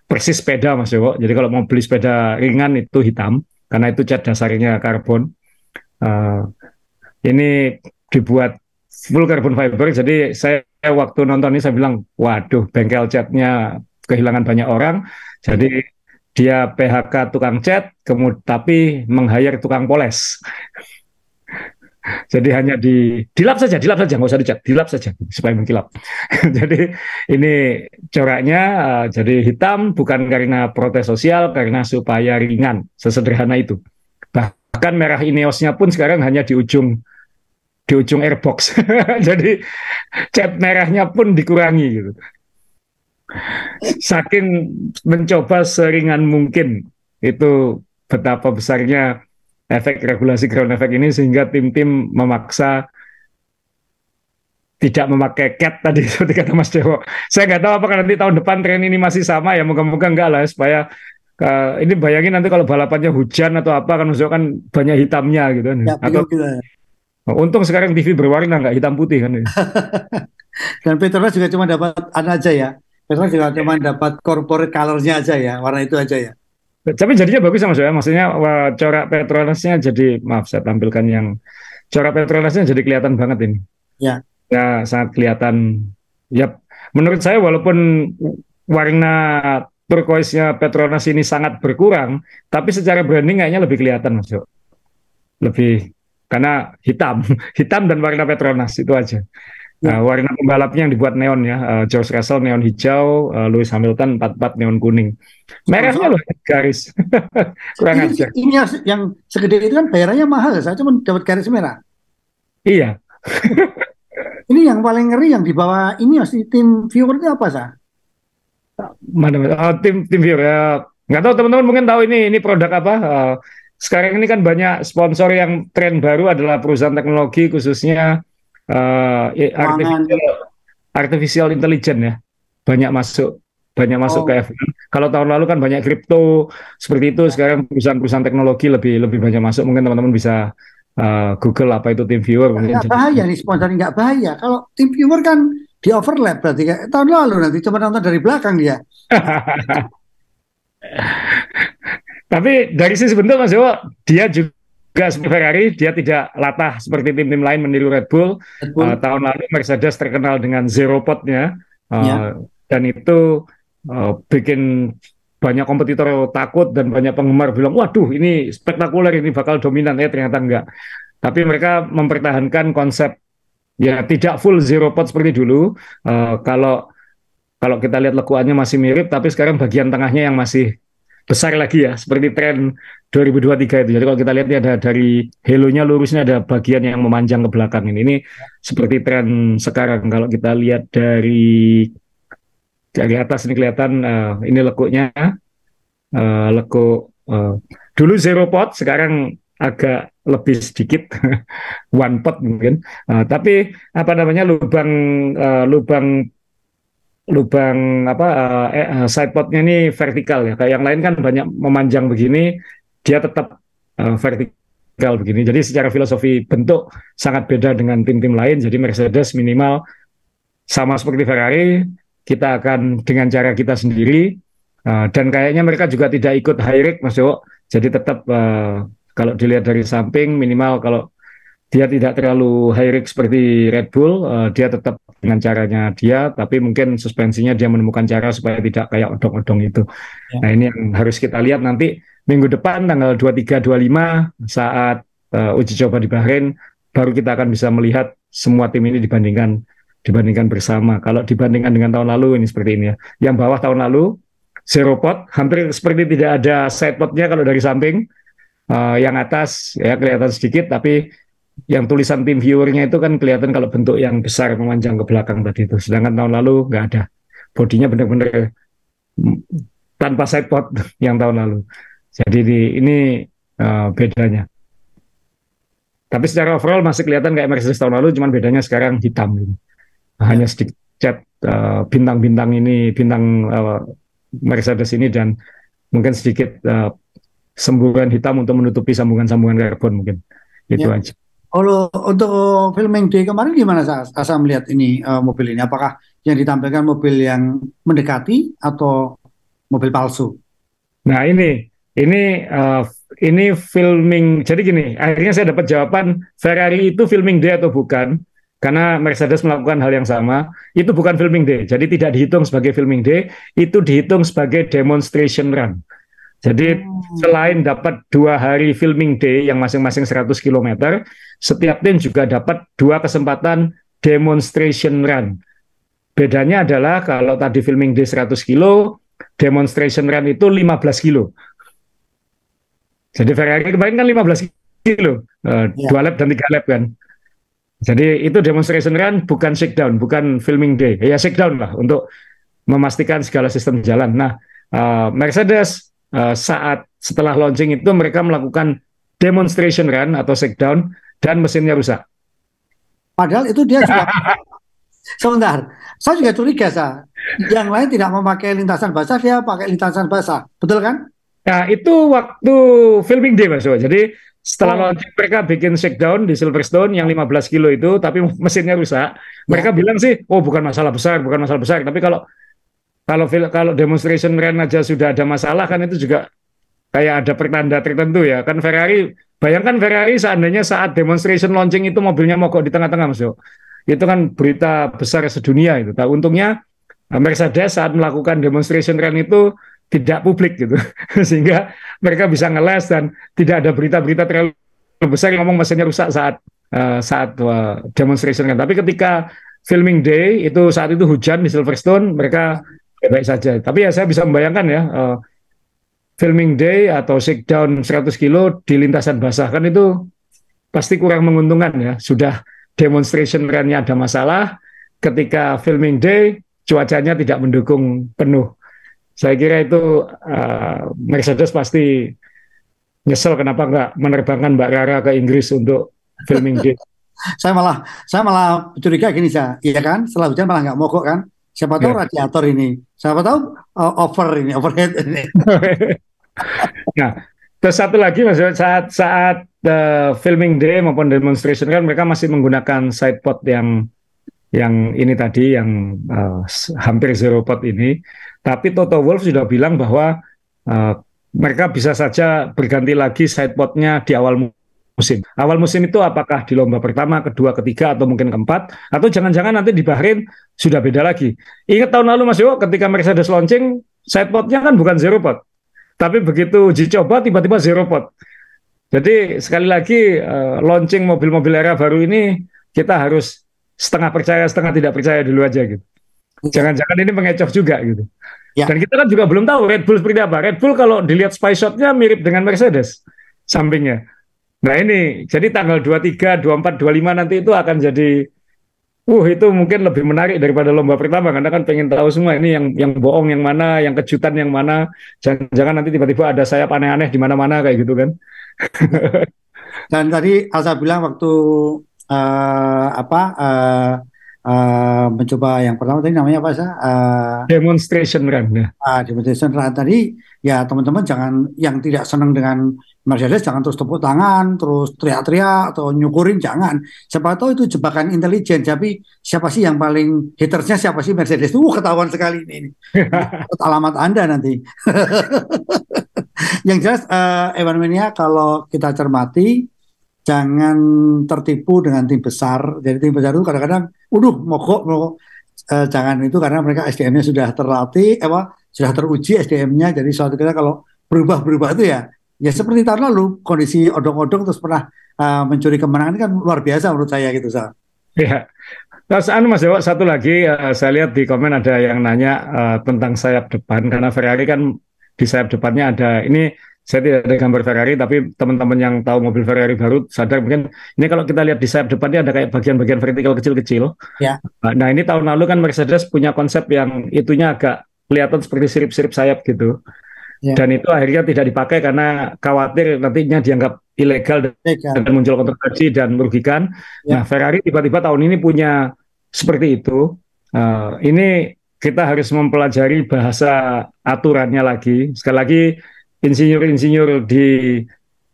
Persis sepeda Mas Joko. jadi kalau mau beli sepeda ringan itu hitam, karena itu cat dasarnya karbon. Uh, ini dibuat full carbon fiber, jadi saya waktu nonton ini saya bilang, waduh bengkel catnya kehilangan banyak orang, jadi dia PHK tukang cat, kemudian tapi menghayar tukang poles. Jadi hanya di dilap saja, dilap saja, nggak usah dicat, dilap saja supaya mengkilap. jadi ini coraknya uh, jadi hitam bukan karena protes sosial, karena supaya ringan, sesederhana itu. Bahkan merah Ineosnya pun sekarang hanya di ujung di ujung airbox. jadi cat merahnya pun dikurangi gitu. Saking mencoba seringan mungkin itu betapa besarnya efek regulasi ground efek ini sehingga tim-tim memaksa tidak memakai cat tadi seperti kata Mas Dewo. Saya nggak tahu apakah nanti tahun depan tren ini masih sama ya, moga-moga enggak lah ya, supaya uh, ini bayangin nanti kalau balapannya hujan atau apa kan maksudnya kan banyak hitamnya gitu kan. Ya, atau juga. Oh, untung sekarang TV berwarna nggak hitam putih kan. Dan Petronas juga cuma dapat an aja ya. Petronas juga cuma dapat corporate color-nya aja ya, warna itu aja ya. Tapi jadinya bagus sama saya. Ya. Maksudnya wah, corak Petronasnya jadi maaf saya tampilkan yang corak Petronasnya jadi kelihatan banget ini. Ya. Ya sangat kelihatan. Yap. Menurut saya walaupun warna turquoise-nya Petronas ini sangat berkurang, tapi secara branding kayaknya lebih kelihatan Mas ya. Lebih karena hitam, hitam dan warna Petronas itu aja. Nah, ya. eh, waringan pembalapnya yang dibuat neon ya. Uh, George Russell neon hijau, uh, Lewis Hamilton 44 neon kuning. Merahnya loh garis. Kurang ini, aja. Ini yang, yang segede itu kan bayarannya mahal. Saya cuma dapat garis merah. Iya. ini yang paling ngeri yang di bawah ini ya tim viewer itu apa sah? Mana uh, tim tim viewer ya. Nggak tahu teman-teman mungkin tahu ini ini produk apa? Uh, sekarang ini kan banyak sponsor yang tren baru adalah perusahaan teknologi khususnya Eh, artificial, artificial intelligence ya banyak masuk banyak masuk ke F1. Kalau tahun lalu kan banyak kripto seperti itu, ya. sekarang perusahaan-perusahaan teknologi lebih lebih banyak masuk. Mungkin teman-teman bisa uh, Google apa itu tim viewer. Nggak bahaya nih sponsor nggak bahaya. Kalau tim viewer kan di overlap berarti kayak tahun lalu nanti cuma nonton dari belakang dia. Tapi dari sisi bentuk Mas Dewa, dia juga Gas Ferrari dia tidak latah seperti tim-tim lain meniru Red Bull. Red Bull. Uh, tahun lalu Mercedes terkenal dengan zero potnya uh, ya. dan itu uh, bikin banyak kompetitor takut dan banyak penggemar bilang waduh ini spektakuler ini bakal dominan ya ternyata enggak. Tapi mereka mempertahankan konsep ya tidak full zero pot seperti dulu. Uh, kalau kalau kita lihat lekuannya masih mirip tapi sekarang bagian tengahnya yang masih besar lagi ya seperti tren 2023 itu. Jadi kalau kita lihat ini ada dari helonya lurusnya ada bagian yang memanjang ke belakang ini. Ini seperti tren sekarang kalau kita lihat dari dari atas ini kelihatan uh, ini lekuknya uh, lekuk uh, dulu zero pot sekarang agak lebih sedikit one pot mungkin uh, tapi apa namanya lubang uh, lubang lubang apa uh, eh, eh, eh, sidepodnya ini vertikal ya. Kayak yang lain kan banyak memanjang begini, dia tetap uh, vertikal begini. Jadi secara filosofi bentuk sangat beda dengan tim-tim lain. Jadi Mercedes minimal sama seperti Ferrari, kita akan dengan cara kita sendiri. Uh, dan kayaknya mereka juga tidak ikut high rig, Mas Dewo. Jadi tetap uh, kalau dilihat dari samping minimal kalau dia tidak terlalu high risk seperti Red Bull, uh, dia tetap dengan caranya dia, tapi mungkin suspensinya dia menemukan cara supaya tidak kayak odong-odong itu. Ya. Nah ini yang harus kita lihat nanti minggu depan tanggal 23-25 saat uh, uji coba di Bahrain, baru kita akan bisa melihat semua tim ini dibandingkan dibandingkan bersama. Kalau dibandingkan dengan tahun lalu ini seperti ini ya. Yang bawah tahun lalu zero pot, hampir seperti tidak ada side potnya kalau dari samping. Uh, yang atas ya kelihatan sedikit, tapi yang tulisan tim viewernya itu kan kelihatan kalau bentuk yang besar memanjang ke belakang tadi itu. Sedangkan tahun lalu nggak ada. Bodinya benar-benar mm, tanpa sidepod yang tahun lalu. Jadi di, ini uh, bedanya. Tapi secara overall masih kelihatan kayak Mercedes tahun lalu, cuman bedanya sekarang hitam. Gitu. Hanya sedikit cat uh, bintang-bintang ini, bintang uh, Mercedes ini dan mungkin sedikit uh, semburan hitam untuk menutupi sambungan-sambungan karbon mungkin. Itu ya. aja. Kalau untuk filming D kemarin gimana saya saya melihat ini uh, mobil ini? Apakah yang ditampilkan mobil yang mendekati atau mobil palsu? Nah ini ini uh, ini filming. Jadi gini, akhirnya saya dapat jawaban Ferrari itu filming D atau bukan? Karena Mercedes melakukan hal yang sama. Itu bukan filming D. Jadi tidak dihitung sebagai filming D. Itu dihitung sebagai demonstration run. Jadi hmm. selain dapat dua hari filming day yang masing-masing 100 km, setiap tim juga dapat dua kesempatan demonstration run. Bedanya adalah kalau tadi filming day 100 kilo, demonstration run itu 15 kilo. Jadi Ferrari kemarin kan 15 kilo, uh, eh, yeah. dua lap dan tiga lap kan. Jadi itu demonstration run bukan shakedown, bukan filming day. Ya shakedown lah untuk memastikan segala sistem jalan. Nah, eh, Mercedes uh, saat setelah launching itu mereka melakukan demonstration run kan, atau shakedown dan mesinnya rusak. Padahal itu dia juga sebentar. Saya juga curiga saya. Yang lain tidak memakai lintasan basah, dia pakai lintasan basah. Betul kan? Nah, itu waktu filming dia Mas. Jadi setelah oh. launching mereka bikin shakedown di Silverstone yang 15 kilo itu tapi mesinnya rusak. Mereka ya. bilang sih, "Oh, bukan masalah besar, bukan masalah besar." Tapi kalau kalau kalau demonstration run aja sudah ada masalah kan itu juga kayak ada pertanda tertentu ya. Kan Ferrari, bayangkan Ferrari seandainya saat demonstration launching itu mobilnya mogok di tengah-tengah Mas Yo. Itu kan berita besar sedunia itu. Nah, untungnya eh, Mercedes saat melakukan demonstration run itu tidak publik gitu. Sehingga mereka bisa ngeles dan tidak ada berita-berita terlalu besar yang ngomong mesinnya rusak saat uh, saat uh, demonstration run Tapi ketika filming day itu saat itu hujan di Silverstone, mereka baik-baik saja. Tapi ya saya bisa membayangkan ya, uh, filming day atau down 100 kilo di lintasan basah kan itu pasti kurang menguntungkan ya. Sudah demonstration run-nya ada masalah, ketika filming day cuacanya tidak mendukung penuh. Saya kira itu uh, Mercedes pasti nyesel kenapa nggak menerbangkan Mbak Rara ke Inggris untuk filming day. saya malah saya malah curiga gini saya, iya kan? Setelah hujan malah nggak mogok kan? Siapa tahu yeah. radiator ini, siapa tahu uh, over ini, overhead ini. nah, terus satu lagi mas saat saat uh, filming day maupun demonstration kan mereka masih menggunakan side pot yang yang ini tadi yang uh, hampir zero pot ini, tapi Toto Wolf sudah bilang bahwa uh, mereka bisa saja berganti lagi side potnya di awal musim. Awal musim itu apakah di lomba pertama, kedua, ketiga, atau mungkin keempat, atau jangan-jangan nanti di Bahrain sudah beda lagi. Ingat tahun lalu Mas Yoko, ketika Mercedes launching, sidepodnya kan bukan zero pot, tapi begitu uji coba tiba-tiba zero pot. Jadi sekali lagi eh, launching mobil-mobil era baru ini kita harus setengah percaya setengah tidak percaya dulu aja gitu. Iya. Jangan-jangan ini mengecoh juga gitu. Ya. Dan kita kan juga belum tahu Red Bull seperti apa. Red Bull kalau dilihat spy shotnya mirip dengan Mercedes sampingnya. Nah ini, jadi tanggal 23, 24, 25 nanti itu akan jadi uh itu mungkin lebih menarik daripada lomba pertama karena kan pengen tahu semua ini yang yang bohong yang mana, yang kejutan yang mana. Jangan-jangan nanti tiba-tiba ada sayap aneh-aneh di mana-mana kayak gitu kan. Dan tadi Alsa bilang waktu uh, apa uh, uh, mencoba yang pertama tadi namanya apa sih? Uh, demonstration run. Uh, demonstration run tadi ya teman-teman jangan yang tidak senang dengan Mercedes jangan terus tepuk tangan, terus teriak-teriak atau nyukurin jangan. Siapa tahu itu jebakan intelijen. Tapi siapa sih yang paling hatersnya siapa sih Mercedes? Tuh ketahuan sekali ini. Alamat Anda nanti. yang jelas uh, Evan Mania kalau kita cermati jangan tertipu dengan tim besar. Jadi tim besar itu kadang-kadang, waduh mogok, mogok. Uh, jangan itu karena mereka SDM-nya sudah terlatih, eh, sudah teruji SDM-nya. Jadi suatu ketika kalau berubah-berubah itu ya ya seperti tahun lalu kondisi odong-odong terus pernah uh, mencuri kemenangan kan luar biasa menurut saya gitu sah. Ya. Terus anu Mas Dewa satu lagi uh, saya lihat di komen ada yang nanya uh, tentang sayap depan karena Ferrari kan di sayap depannya ada ini saya tidak ada gambar Ferrari tapi teman-teman yang tahu mobil Ferrari baru sadar mungkin ini kalau kita lihat di sayap depannya ada kayak bagian-bagian vertikal kecil-kecil. Ya. Nah, nah ini tahun lalu kan Mercedes punya konsep yang itunya agak kelihatan seperti sirip-sirip sayap gitu. Ya. dan itu akhirnya tidak dipakai karena khawatir nantinya dianggap ilegal dan, dan muncul kontroversi dan merugikan. Ya. Nah, Ferrari tiba-tiba tahun ini punya seperti itu. Uh, ini kita harus mempelajari bahasa aturannya lagi. Sekali lagi, insinyur-insinyur di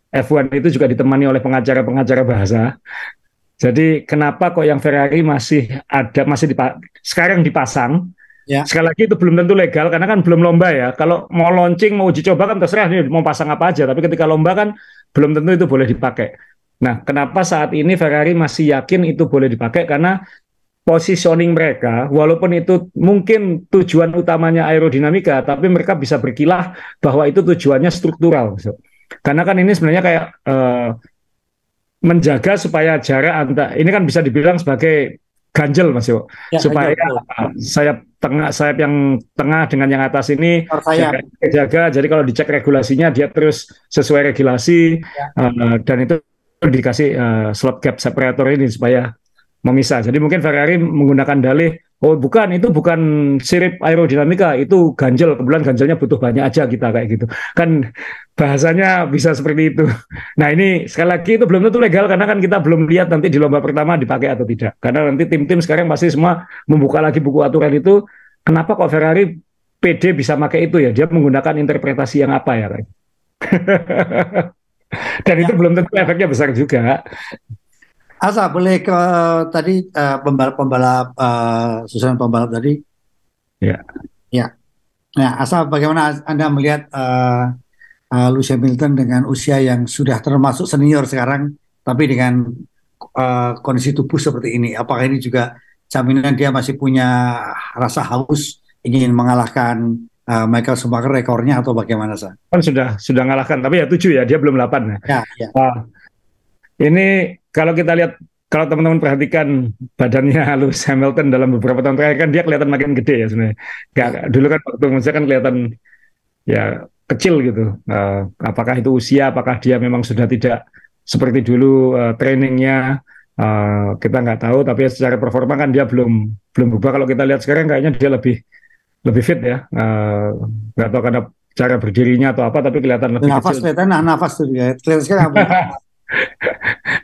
F1 itu juga ditemani oleh pengacara-pengacara bahasa. Jadi kenapa kok yang Ferrari masih ada masih dipa sekarang dipasang Ya. Sekali lagi itu belum tentu legal karena kan belum lomba ya. Kalau mau launching, mau uji coba kan terserah nih mau pasang apa aja. Tapi ketika lomba kan belum tentu itu boleh dipakai. Nah, kenapa saat ini Ferrari masih yakin itu boleh dipakai? Karena positioning mereka, walaupun itu mungkin tujuan utamanya aerodinamika, tapi mereka bisa berkilah bahwa itu tujuannya struktural. Gitu. Karena kan ini sebenarnya kayak uh, menjaga supaya jarak antara ini kan bisa dibilang sebagai ganjel Mas Yo, ya, supaya ya, saya tengah sayap yang tengah dengan yang atas ini jaga, jaga. Jadi kalau dicek regulasinya dia terus sesuai regulasi ya. uh, dan itu dikasih uh, slot gap separator ini supaya memisah. Jadi mungkin Ferrari menggunakan dalih Oh bukan, itu bukan sirip aerodinamika, itu ganjel. Kebetulan ganjelnya butuh banyak aja kita kayak gitu. Kan bahasanya bisa seperti itu. Nah ini sekali lagi itu belum tentu legal karena kan kita belum lihat nanti di lomba pertama dipakai atau tidak. Karena nanti tim-tim sekarang pasti semua membuka lagi buku aturan itu. Kenapa kok Ferrari PD bisa pakai itu ya? Dia menggunakan interpretasi yang apa ya? Dan ya. itu belum tentu efeknya besar juga. Asa boleh ke tadi eh, pembalap-pembalap uh, susunan pembalap tadi? Ya. Ya. Nah, ya, Asa bagaimana Anda melihat uh, eh, uh, eh, Lucia Milton dengan usia yang sudah termasuk senior sekarang, tapi dengan uh, kondisi tubuh seperti ini, apakah ini juga jaminan dia masih punya rasa haus ingin mengalahkan uh, Michael Schumacher rekornya atau bagaimana sah? Kan sudah sudah ngalahkan, tapi ya tujuh ya, dia belum delapan ya. ya, ya. Uh, ini kalau kita lihat kalau teman-teman perhatikan badannya Lewis Hamilton dalam beberapa tahun terakhir kan dia kelihatan makin gede ya sebenarnya. Gak, dulu kan waktu kan kelihatan ya kecil gitu. Uh, apakah itu usia? Apakah dia memang sudah tidak seperti dulu uh, trainingnya? Uh, kita nggak tahu. Tapi secara performa kan dia belum belum berubah. Kalau kita lihat sekarang kayaknya dia lebih lebih fit ya. Uh, nggak tahu karena cara berdirinya atau apa, tapi kelihatan lebih. Nafas kecil. kelihatan, nafas tuh dia. Kelihatan sekarang.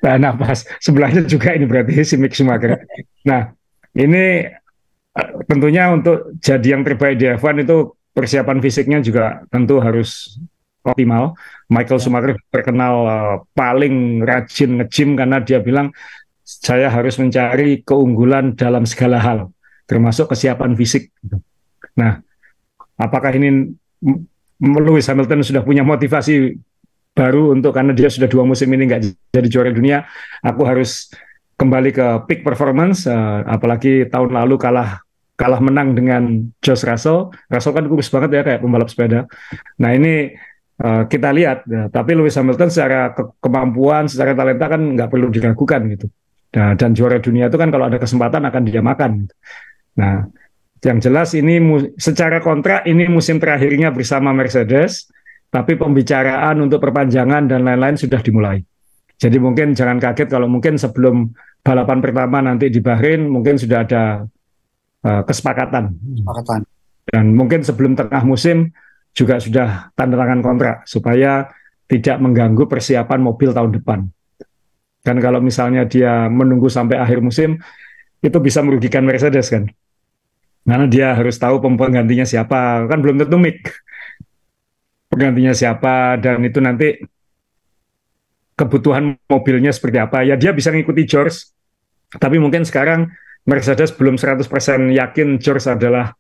tahan nafas. Sebelahnya juga ini berarti si Mick Schumacher. Nah, ini eh, tentunya untuk jadi yang terbaik di F1 itu persiapan fisiknya juga tentu harus optimal. Michael ya. Schumacher terkenal eh, paling rajin nge-gym karena dia bilang saya harus mencari keunggulan dalam segala hal, termasuk kesiapan fisik. Nah, apakah ini Lewis Hamilton sudah punya motivasi baru untuk karena dia sudah dua musim ini nggak jadi juara dunia, aku harus kembali ke peak performance. Uh, apalagi tahun lalu kalah kalah menang dengan Josh Russell. Russell kan kurus banget ya kayak pembalap sepeda. Nah ini uh, kita lihat. Ya. Tapi Lewis Hamilton secara ke kemampuan, secara talenta kan nggak perlu diragukan gitu. Nah, dan juara dunia itu kan kalau ada kesempatan akan dia makan. Gitu. Nah, yang jelas ini secara kontrak ini musim terakhirnya bersama Mercedes tapi pembicaraan untuk perpanjangan dan lain-lain sudah dimulai. Jadi mungkin jangan kaget kalau mungkin sebelum balapan pertama nanti di Bahrain mungkin sudah ada uh, kesepakatan. Kesepakatan. Dan mungkin sebelum tengah musim juga sudah tanda tangan kontrak supaya tidak mengganggu persiapan mobil tahun depan. Dan kalau misalnya dia menunggu sampai akhir musim itu bisa merugikan Mercedes kan. Karena dia harus tahu gantinya siapa, kan belum tentu Mick penggantinya siapa dan itu nanti kebutuhan mobilnya seperti apa. Ya dia bisa ngikuti George, tapi mungkin sekarang Mercedes belum 100% yakin George adalah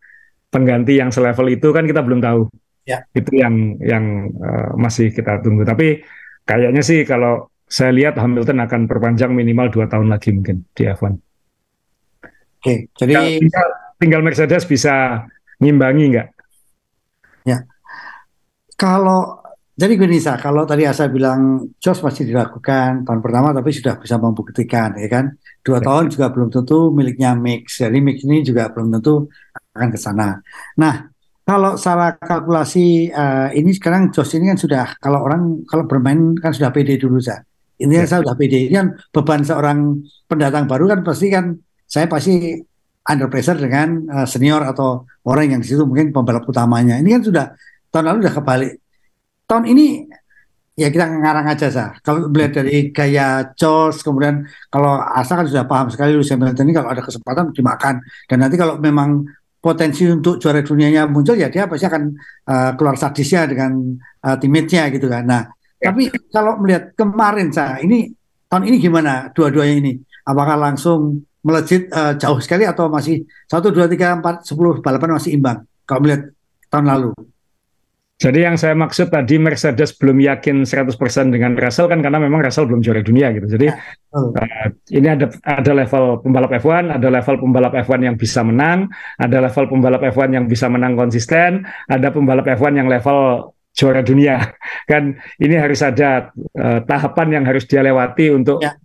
pengganti yang selevel itu kan kita belum tahu. Ya. Itu yang yang uh, masih kita tunggu. Tapi kayaknya sih kalau saya lihat Hamilton akan perpanjang minimal dua tahun lagi mungkin di F1. Oke, jadi tinggal, tinggal Mercedes bisa ngimbangi nggak kalau jadi gue Nisa, kalau tadi Asa bilang Jos pasti dilakukan tahun pertama tapi sudah bisa membuktikan ya kan. Dua ya. tahun juga belum tentu miliknya Mix. Jadi Mix ini juga belum tentu akan ke sana. Nah, kalau salah kalkulasi uh, ini sekarang Jos ini kan sudah kalau orang kalau bermain kan sudah PD dulu saya. Ini kan ya. saya sudah PD. Ini kan beban seorang pendatang baru kan pasti kan saya pasti under pressure dengan uh, senior atau orang yang di situ mungkin pembalap utamanya. Ini kan sudah Tahun lalu udah kebalik. Tahun ini ya kita ngarang aja sah. Kalau melihat dari gaya Charles, kemudian kalau Asa kan sudah paham sekali Lewis Hamilton ini kalau ada kesempatan dimakan. Dan nanti kalau memang potensi untuk juara dunianya muncul ya dia pasti akan uh, keluar sadisnya dengan uh, gitu kan. Nah, ya. tapi kalau melihat kemarin sah ini tahun ini gimana dua-duanya ini? Apakah langsung melejit uh, jauh sekali atau masih satu dua tiga empat sepuluh balapan masih imbang kalau melihat tahun lalu? Jadi yang saya maksud tadi Mercedes belum yakin 100% dengan Russell kan karena memang Russell belum juara dunia gitu. Jadi uh, ini ada ada level pembalap F1, ada level pembalap F1 yang bisa menang, ada level pembalap F1 yang bisa menang konsisten, ada pembalap F1 yang level juara dunia. Kan ini harus ada uh, tahapan yang harus dia lewati untuk ya.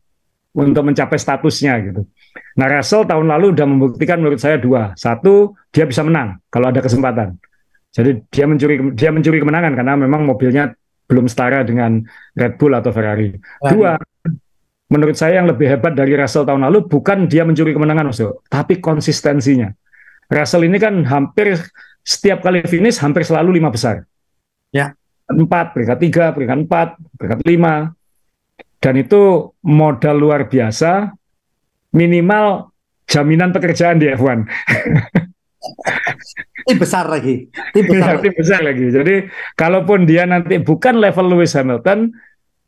untuk mencapai statusnya gitu. Nah, Russell tahun lalu sudah membuktikan menurut saya dua. Satu, dia bisa menang kalau ada kesempatan jadi dia mencuri dia mencuri kemenangan karena memang mobilnya belum setara dengan Red Bull atau Ferrari. Lari. Dua, menurut saya yang lebih hebat dari Russell tahun lalu bukan dia mencuri kemenangan, Mas, tapi konsistensinya. Russell ini kan hampir setiap kali finish hampir selalu lima besar. Ya. Empat, peringkat tiga, peringkat empat, peringkat lima. Dan itu modal luar biasa, minimal jaminan pekerjaan di F1. tim besar lagi. Tim besar, ya, tim besar lagi. Jadi kalaupun dia nanti bukan level Lewis Hamilton,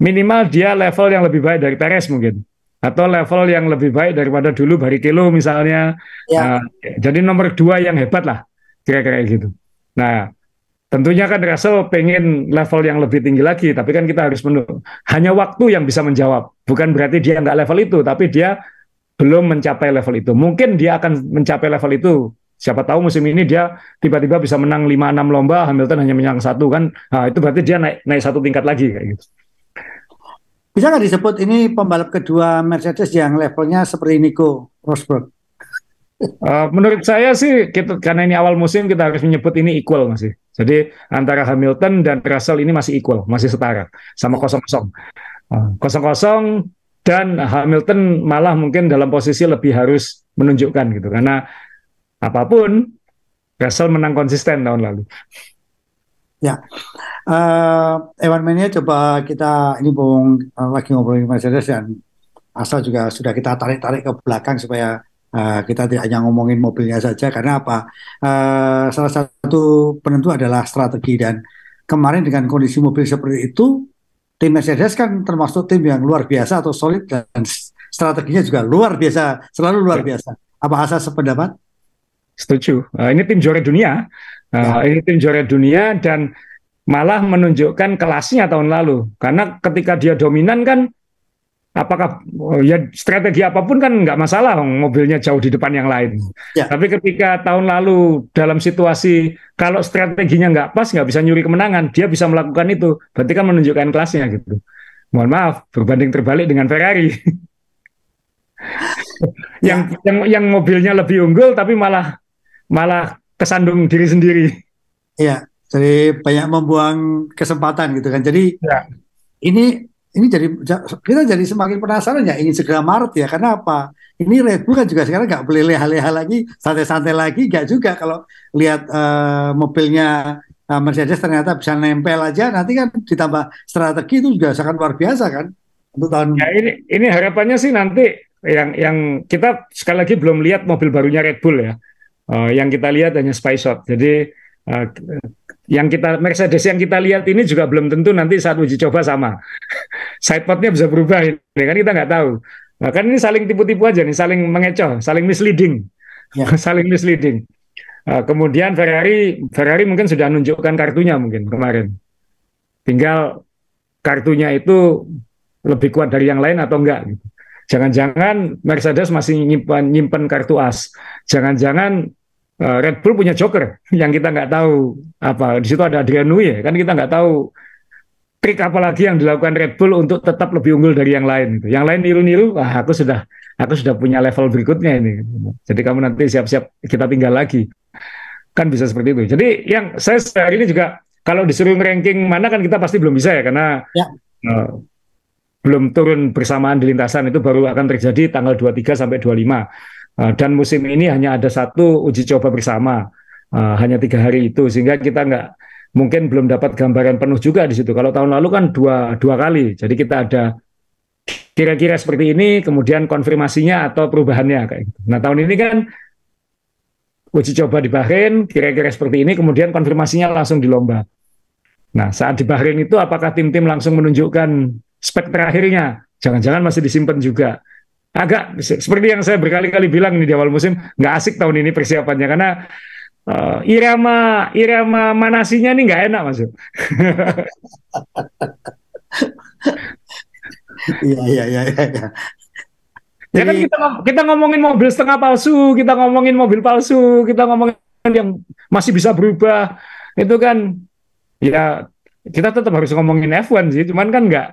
minimal dia level yang lebih baik dari Perez mungkin atau level yang lebih baik daripada dulu Kilo misalnya. Ya. Nah, jadi nomor dua yang hebat lah kira-kira gitu. Nah tentunya kan Russell pengen level yang lebih tinggi lagi, tapi kan kita harus menunggu. Hanya waktu yang bisa menjawab. Bukan berarti dia nggak level itu, tapi dia belum mencapai level itu. Mungkin dia akan mencapai level itu Siapa tahu musim ini dia tiba-tiba bisa menang 5-6 lomba, Hamilton hanya menang satu kan. Nah, itu berarti dia naik naik satu tingkat lagi kayak gitu. Bisa nggak disebut ini pembalap kedua Mercedes yang levelnya seperti Nico Rosberg? Uh, menurut saya sih kita, karena ini awal musim kita harus menyebut ini equal masih. Jadi antara Hamilton dan Russell ini masih equal, masih setara, sama kosong-kosong. Eh, kosong-kosong uh, dan Hamilton malah mungkin dalam posisi lebih harus menunjukkan gitu karena apapun, Russell menang konsisten tahun lalu. Ya, uh, Evan Mania coba kita ini bung uh, lagi ngobrolin Mercedes dan asal juga sudah kita tarik-tarik ke belakang supaya uh, kita tidak hanya ngomongin mobilnya saja karena apa? Uh, salah satu penentu adalah strategi dan kemarin dengan kondisi mobil seperti itu, tim Mercedes kan termasuk tim yang luar biasa atau solid dan strateginya juga luar biasa, selalu luar ya. biasa. Apa asal sependapat? Setuju. Uh, ini tim juara dunia. Uh, nah. Ini tim juara dunia dan malah menunjukkan kelasnya tahun lalu. Karena ketika dia dominan kan, apakah oh, ya strategi apapun kan nggak masalah, mobilnya jauh di depan yang lain. Ya. Tapi ketika tahun lalu dalam situasi kalau strateginya nggak pas, nggak bisa nyuri kemenangan, dia bisa melakukan itu. Berarti kan menunjukkan kelasnya gitu. Mohon maaf, berbanding terbalik dengan Ferrari. yang ya. yang yang mobilnya lebih unggul tapi malah malah kesandung diri sendiri. Iya, jadi banyak membuang kesempatan gitu kan. Jadi ya. ini ini jadi kita jadi semakin penasaran ya ingin segera Maret ya karena apa? Ini Red Bull kan juga sekarang nggak boleh leha-leha lagi, santai-santai lagi, nggak juga kalau lihat uh, mobilnya uh, Mercedes ternyata bisa nempel aja, nanti kan ditambah strategi itu juga akan luar biasa kan untuk tahun. Ya ini ini harapannya sih nanti yang yang kita sekali lagi belum lihat mobil barunya Red Bull ya. Uh, yang kita lihat hanya spy shot. Jadi uh, yang kita Mercedes yang kita lihat ini juga belum tentu nanti saat uji coba sama. Sidepodnya bisa berubah ini kan kita nggak tahu. Nah, kan ini saling tipu-tipu aja nih, saling mengecoh, saling misleading, ya. saling misleading. Uh, kemudian Ferrari Ferrari mungkin sudah menunjukkan kartunya mungkin kemarin. Tinggal kartunya itu lebih kuat dari yang lain atau enggak. Gitu. Jangan-jangan Mercedes masih nyimpan, nyimpan kartu as. Jangan-jangan uh, Red Bull punya joker yang kita nggak tahu apa. Di situ ada Adrian ya. kan kita nggak tahu trik apa lagi yang dilakukan Red Bull untuk tetap lebih unggul dari yang lain. Yang lain niru-niru, wah aku sudah aku sudah punya level berikutnya ini. Jadi kamu nanti siap-siap kita tinggal lagi. Kan bisa seperti itu. Jadi yang saya hari ini juga kalau disuruh ranking mana kan kita pasti belum bisa ya karena ya. Eh, belum turun bersamaan di lintasan itu baru akan terjadi tanggal 23 sampai 25. Uh, eh, dan musim ini hanya ada satu uji coba bersama, eh, hanya tiga hari itu, sehingga kita nggak mungkin belum dapat gambaran penuh juga di situ. Kalau tahun lalu kan dua, dua kali, jadi kita ada kira-kira seperti ini, kemudian konfirmasinya atau perubahannya. Kayak gitu. Nah tahun ini kan uji coba di Bahrain, kira-kira seperti ini, kemudian konfirmasinya langsung di lomba. Nah saat di Bahrain itu apakah tim-tim langsung menunjukkan spek terakhirnya. Jangan-jangan masih disimpan juga. Agak seperti yang saya berkali-kali bilang ini di awal musim, nggak asik tahun ini persiapannya karena uh, irama irama manasinya nih nggak enak masuk. Iya, iya, iya iya iya. Ya. Ya kan kita kita ngomongin mobil setengah palsu, kita ngomongin mobil palsu, kita ngomongin yang masih bisa berubah. Itu kan ya kita tetap harus ngomongin F1 sih, cuman kan nggak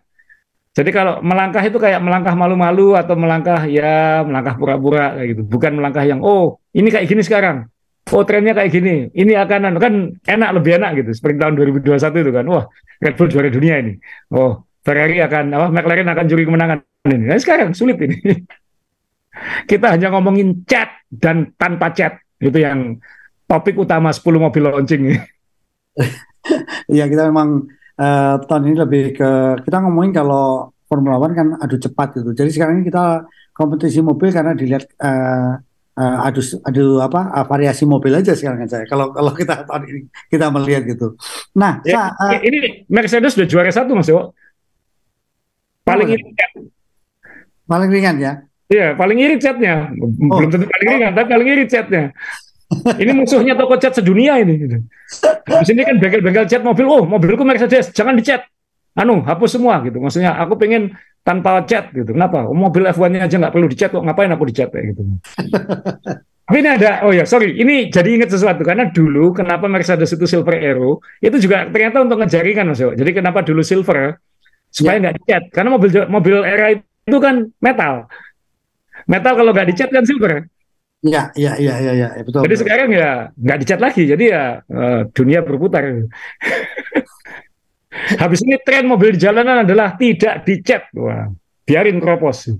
jadi kalau melangkah itu kayak melangkah malu-malu atau melangkah ya melangkah pura-pura kayak gitu. Bukan melangkah yang oh ini kayak gini sekarang. Oh trennya kayak gini. Ini akan anu. kan enak lebih enak gitu. Seperti tahun 2021 itu kan. Wah Red Bull juara dunia ini. Oh Ferrari akan apa McLaren akan juri kemenangan ini. Nah, sekarang sulit ini. Kita hanya ngomongin chat dan tanpa chat itu yang topik utama 10 mobil launching. ini. Iya kita memang uh, tahun ini lebih ke kita ngomongin kalau Formula One kan adu cepat gitu. Jadi sekarang ini kita kompetisi mobil karena dilihat uh, uh, adu adu apa uh, variasi mobil aja sekarang kan saya. Kalau kalau kita tahun ini kita melihat gitu. Nah, ya, nah, uh, ini Mercedes sudah juara satu Mas Ewo. Paling oh, ringan. Paling ringan ya. Iya, paling irit catnya. Oh. tentu paling ringan, oh. tapi paling irit chatnya ini musuhnya toko cat sedunia ini. Gitu. Di sini kan bengkel-bengkel cat mobil, oh mobilku Mercedes, jangan dicat. Anu, hapus semua gitu. Maksudnya aku pengen tanpa cat gitu. Kenapa? Oh, mobil F1-nya aja nggak perlu dicat kok, ngapain aku dicat kayak gitu. Tapi ini ada, oh ya sorry, ini jadi ingat sesuatu. Karena dulu kenapa Mercedes itu Silver Aero, itu juga ternyata untuk ngejaringan Mas Yo. Jadi kenapa dulu Silver, supaya ya. nggak di dicat. Karena mobil mobil era itu kan metal. Metal kalau nggak dicat kan silver Ya, ya, ya, ya, ya, betul. Jadi sekarang ya nggak dicat lagi, jadi ya eh, dunia berputar. Habis ini tren mobil di jalanan adalah tidak dicat, wah, biarin kropos.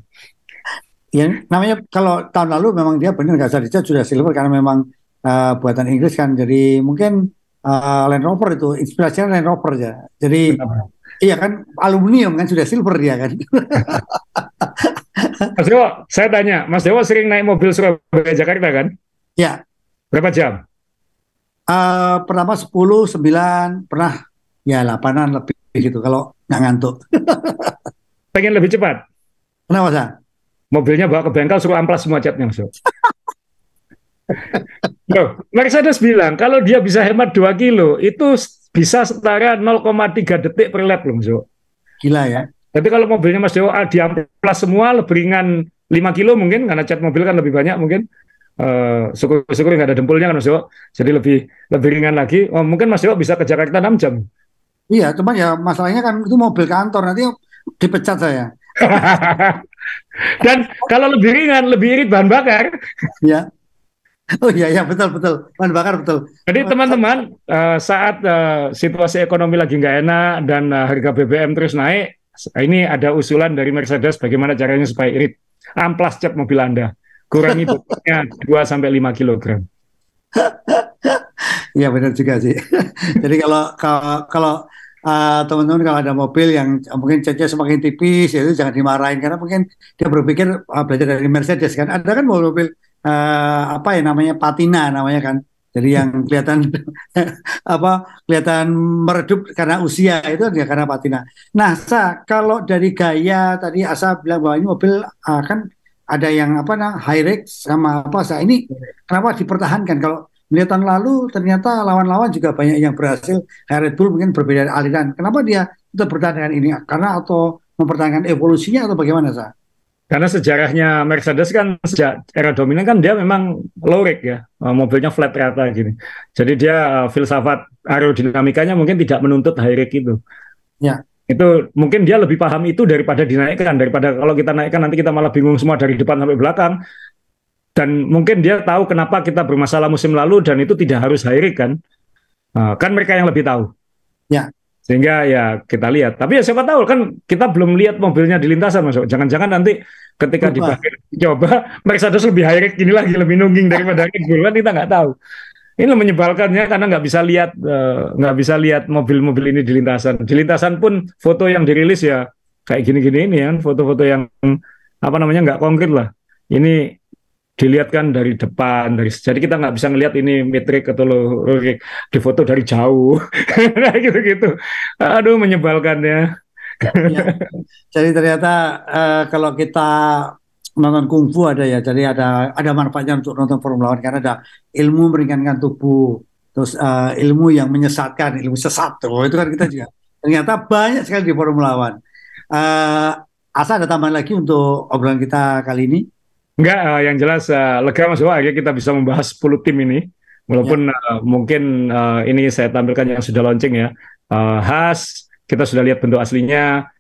Ya, namanya kalau tahun lalu memang dia benar nggak usah dicat sudah silver karena memang uh, buatan Inggris kan, jadi mungkin uh, Land Rover itu inspirasinya Land Rover ya. Jadi iya kan aluminium kan sudah silver dia kan. Mas Dewa, saya tanya, Mas Dewa sering naik mobil Surabaya Jakarta kan? Ya. Berapa jam? Uh, pertama 10, 9, pernah ya 8-an lebih gitu kalau nggak ngantuk. Pengen lebih cepat? Kenapa, Sa? Mobilnya bawa ke bengkel suruh amplas semua catnya, Mas. Loh, Mercedes bilang kalau dia bisa hemat 2 kilo itu bisa setara 0,3 detik per lap loh, Mas. Gila ya. Tapi kalau mobilnya Mas Dewo ah, amplas semua, lebih ringan 5 kilo mungkin, karena cat mobil kan lebih banyak mungkin. syukur eh, syukur-syukur nggak ada dempulnya kan Mas Dewo, jadi lebih lebih ringan lagi. Oh, mungkin Mas Dewo bisa ke Jakarta 6 jam. Iya, cuman ya masalahnya kan itu mobil kantor, nanti dipecat saya. Dan kalau lebih ringan, lebih irit bahan bakar. Iya. Oh iya, iya betul betul bahan bakar betul. Jadi teman-teman uh, saat uh, situasi ekonomi lagi nggak enak dan uh, harga BBM terus naik, ini ada usulan dari Mercedes bagaimana caranya supaya irit. Amplas cat mobil Anda. Kurangi bobotnya 2 sampai 5 kilogram. Iya benar juga sih. Jadi kalau kalau kalau teman eh, teman-teman kalau ada mobil yang mungkin catnya semakin tipis ya itu jangan dimarahin karena mungkin dia berpikir uh, belajar dari Mercedes kan. Ada kan mobil-mobil uh, eh, apa ya namanya patina namanya kan jadi yang kelihatan apa kelihatan meredup karena usia itu ya karena patina. Nah, sa kalau dari gaya tadi Asa bilang bahwa ini mobil uh, ada yang apa nah, high risk sama apa sa ini kenapa dipertahankan kalau melihat tahun lalu ternyata lawan-lawan juga banyak yang berhasil high Red Bull mungkin berbeda aliran. Kenapa dia tetap bertahan dengan ini? Karena atau mempertahankan evolusinya atau bagaimana sa? karena sejarahnya Mercedes kan sejak era dominan kan dia memang low rig ya eh, mobilnya flat rata gini jadi dia eh, filsafat aerodinamikanya mungkin tidak menuntut high rig itu ya itu mungkin dia lebih paham itu daripada dinaikkan daripada kalau kita naikkan nanti kita malah bingung semua dari depan sampai belakang dan mungkin dia tahu kenapa kita bermasalah musim lalu dan itu tidak harus high rig kan eh, kan mereka yang lebih tahu ya sehingga ya kita lihat. Tapi ya siapa tahu kan kita belum lihat mobilnya di lintasan masuk. Jangan-jangan nanti ketika dipakai coba Mercedes lebih high rate gini lagi lebih nungging daripada Red Bull kan kita nggak tahu. Ini menyebalkannya karena nggak bisa lihat eh, nggak uh, bisa lihat mobil-mobil ini di lintasan. Di lintasan pun foto yang dirilis ya kayak gini-gini ini ya foto-foto yang apa namanya nggak konkret lah. Ini dilihatkan dari depan dari jadi kita nggak bisa ngelihat ini metrik atau di foto dari jauh gitu-gitu aduh menyebalkan ya. Iya, iya. jadi ternyata uh, kalau kita nonton kungfu ada ya jadi ada ada manfaatnya untuk nonton forum lawan karena ada ilmu meringankan tubuh terus uh, ilmu yang menyesatkan ilmu sesat tuh oh, itu kan kita juga ternyata banyak sekali di forum lawan. uh, Asa ada tambahan lagi untuk obrolan kita kali ini Enggak, uh, yang jelas uh, lega Mas Wah akhirnya kita bisa membahas 10 tim ini. Walaupun ya. uh, mungkin uh, ini saya tampilkan yang sudah launching ya. Uh, khas, kita sudah lihat bentuk aslinya.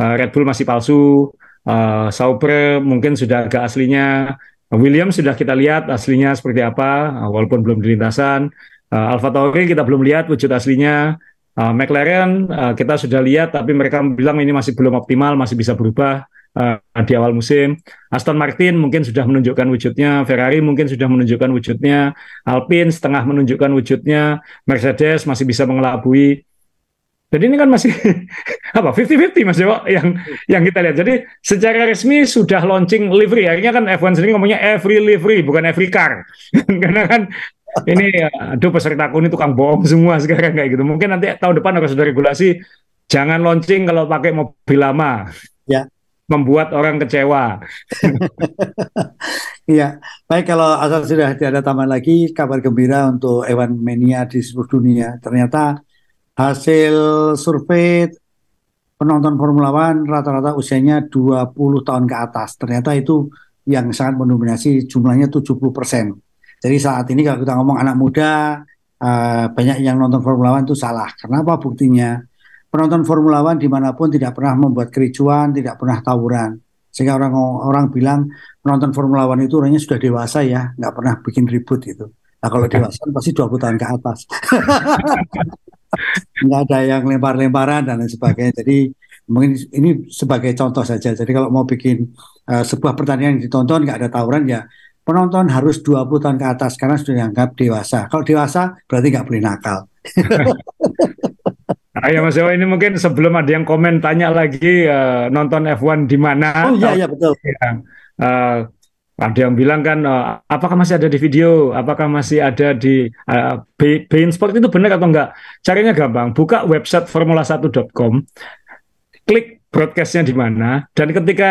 Uh, Red Bull masih palsu. Uh, Sauber mungkin sudah agak aslinya. William sudah kita lihat aslinya seperti apa, uh, walaupun belum di lintasan. Uh, Alfa Tauri kita belum lihat wujud aslinya. Uh, McLaren uh, kita sudah lihat, tapi mereka bilang ini masih belum optimal, masih bisa berubah uh, di awal musim. Aston Martin mungkin sudah menunjukkan wujudnya, Ferrari mungkin sudah menunjukkan wujudnya, Alpine setengah menunjukkan wujudnya, Mercedes masih bisa mengelabui. Jadi ini kan masih apa 50-50 Mas Dewa yang yang kita lihat. Jadi secara resmi sudah launching livery. Akhirnya kan F1 sendiri ngomongnya every livery bukan every car. Karena kan ini aduh peserta aku ini tukang bohong semua sekarang kayak gitu. Mungkin nanti tahun depan harus sudah regulasi jangan launching kalau pakai mobil lama. Ya membuat orang kecewa. Iya, baik kalau asal sudah tidak ada tambahan lagi kabar gembira untuk hewan mania di seluruh dunia. Ternyata hasil survei penonton Formula One rata-rata usianya 20 tahun ke atas. Ternyata itu yang sangat mendominasi jumlahnya 70 persen. Jadi saat ini kalau kita ngomong anak muda, eh, banyak yang nonton Formula One itu salah. Kenapa buktinya? penonton Formula One dimanapun tidak pernah membuat kericuan, tidak pernah tawuran. Sehingga orang-orang bilang penonton Formula One itu orangnya sudah dewasa ya, nggak pernah bikin ribut gitu. Nah kalau dewasa pasti 20 tahun ke atas. nggak ada yang lempar-lemparan dan lain sebagainya. Jadi mungkin ini sebagai contoh saja. Jadi kalau mau bikin uh, sebuah pertandingan yang ditonton nggak ada tawuran ya penonton harus 20 tahun ke atas karena sudah dianggap dewasa. Kalau dewasa berarti nggak boleh nakal. Ayo nah, ya, Mas Dewa ini mungkin sebelum ada yang komen tanya lagi uh, nonton F1 di mana? Oh iya iya betul. Uh, ada yang bilang kan uh, apakah masih ada di video? Apakah masih ada di uh, Bein Sport itu benar atau enggak? Caranya gampang. Buka website formula1.com, klik broadcastnya di mana dan ketika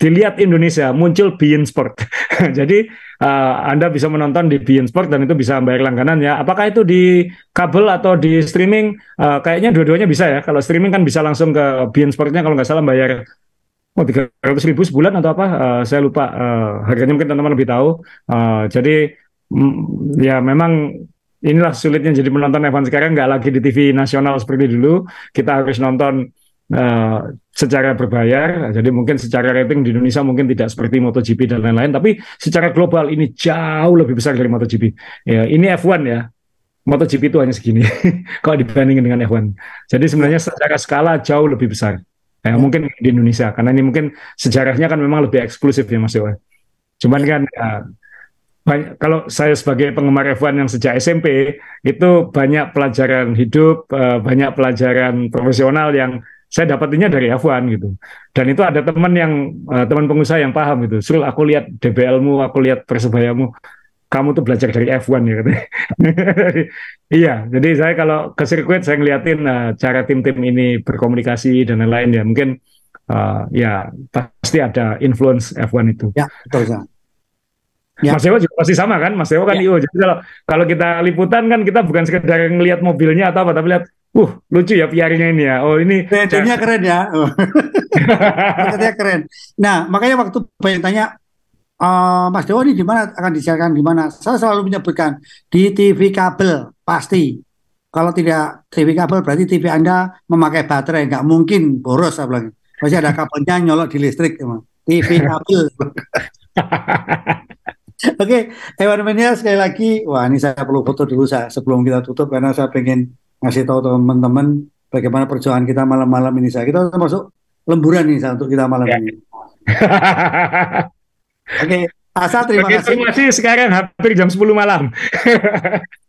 dilihat Indonesia muncul Bein Sport. Jadi uh, Anda bisa menonton di Bein Sport dan itu bisa bayar langganan ya. Apakah itu di kabel atau di streaming? Uh, kayaknya dua-duanya bisa ya. Kalau streaming kan bisa langsung ke Bein Sportnya kalau nggak salah bayar oh tiga ribu sebulan atau apa? Uh, saya lupa uh, harganya mungkin teman-teman lebih tahu. Uh, jadi mm, ya memang inilah sulitnya jadi menonton Evan sekarang nggak lagi di TV nasional seperti dulu. Kita harus nonton uh, secara berbayar. Jadi mungkin secara rating di Indonesia mungkin tidak seperti MotoGP dan lain-lain, tapi secara global ini jauh lebih besar dari MotoGP. Ya, ini F1 ya. MotoGP itu hanya segini kalau dibandingkan dengan F1. Jadi sebenarnya secara skala jauh lebih besar. Ya, ya, mungkin di Indonesia karena ini mungkin sejarahnya kan memang lebih eksklusif ya Mas Dewa. Cuman kan uh, banyak, kalau saya sebagai penggemar F1 yang sejak SMP itu banyak pelajaran hidup, eh, banyak pelajaran profesional yang saya dapatnya dari F1 gitu. Dan itu ada teman yang uh, teman pengusaha yang paham gitu. Sul aku lihat dbl-mu, aku lihat Persebayamu, kamu tuh belajar dari F1 ya gitu. iya, jadi saya kalau ke sirkuit saya ngeliatin uh, cara tim-tim ini berkomunikasi dan lain-lain ya. Mungkin uh, ya pasti ada influence F1 itu. Ya, betul ya. Ya. Mas Dewa juga pasti sama kan, Mas Dewa kan ya. Jadi kalau kalau kita liputan kan kita bukan sekedar ngelihat mobilnya atau apa, tapi lihat Uh, lucu ya pr ini ya. Oh, ini kreatifnya keren ya. katanya oh. keren. Nah, makanya waktu banyak tanya uh, Mas Dewo ini di mana akan disiarkan di mana? Saya selalu menyebutkan di TV kabel pasti. Kalau tidak TV kabel berarti TV Anda memakai baterai, nggak mungkin boros apa lagi. Pasti ada kabelnya nyolok di listrik emang. TV kabel. Oke, okay, Ewan Mania sekali lagi. Wah, ini saya perlu foto dulu saya sebelum kita tutup karena saya pengen ngasih tahu teman-teman bagaimana perjuangan kita malam-malam ini saya. Kita masuk lemburan nih saya untuk kita malam ya. ini. Oke, okay. Asa terima kasih. sekarang hampir jam 10 malam.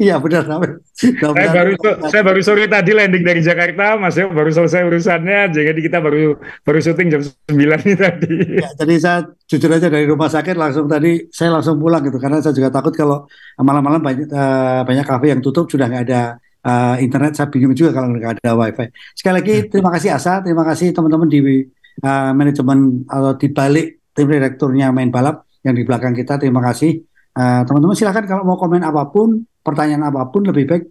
Iya benar nah, nah, Samir. Saya baru saya baru sore tadi landing dari Jakarta, Mas ya baru selesai urusannya, jadi kita baru baru syuting jam 9 ini tadi. Ya, jadi saya jujur aja dari rumah sakit langsung tadi saya langsung pulang gitu karena saya juga takut kalau malam-malam banyak uh, banyak kafe yang tutup sudah nggak ada uh, internet, saya bingung juga kalau nggak ada wifi. Sekali lagi hmm. terima kasih Asa, terima kasih teman-teman di uh, manajemen atau di balik tim direkturnya main balap yang di belakang kita. Terima kasih. Teman-teman uh, teman kalau mau komen apapun pertanyaan apapun lebih baik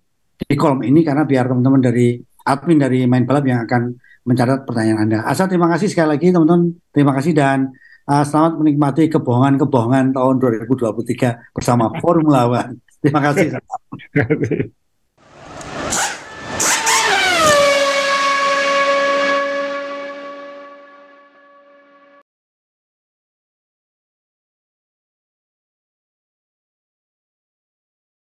di kolom ini karena biar teman-teman dari admin dari Main Balap yang akan mencatat pertanyaan Anda. Asal terima kasih sekali lagi teman-teman. Terima kasih dan uh, selamat menikmati kebohongan-kebohongan tahun 2023 bersama Formula One. Terima kasih.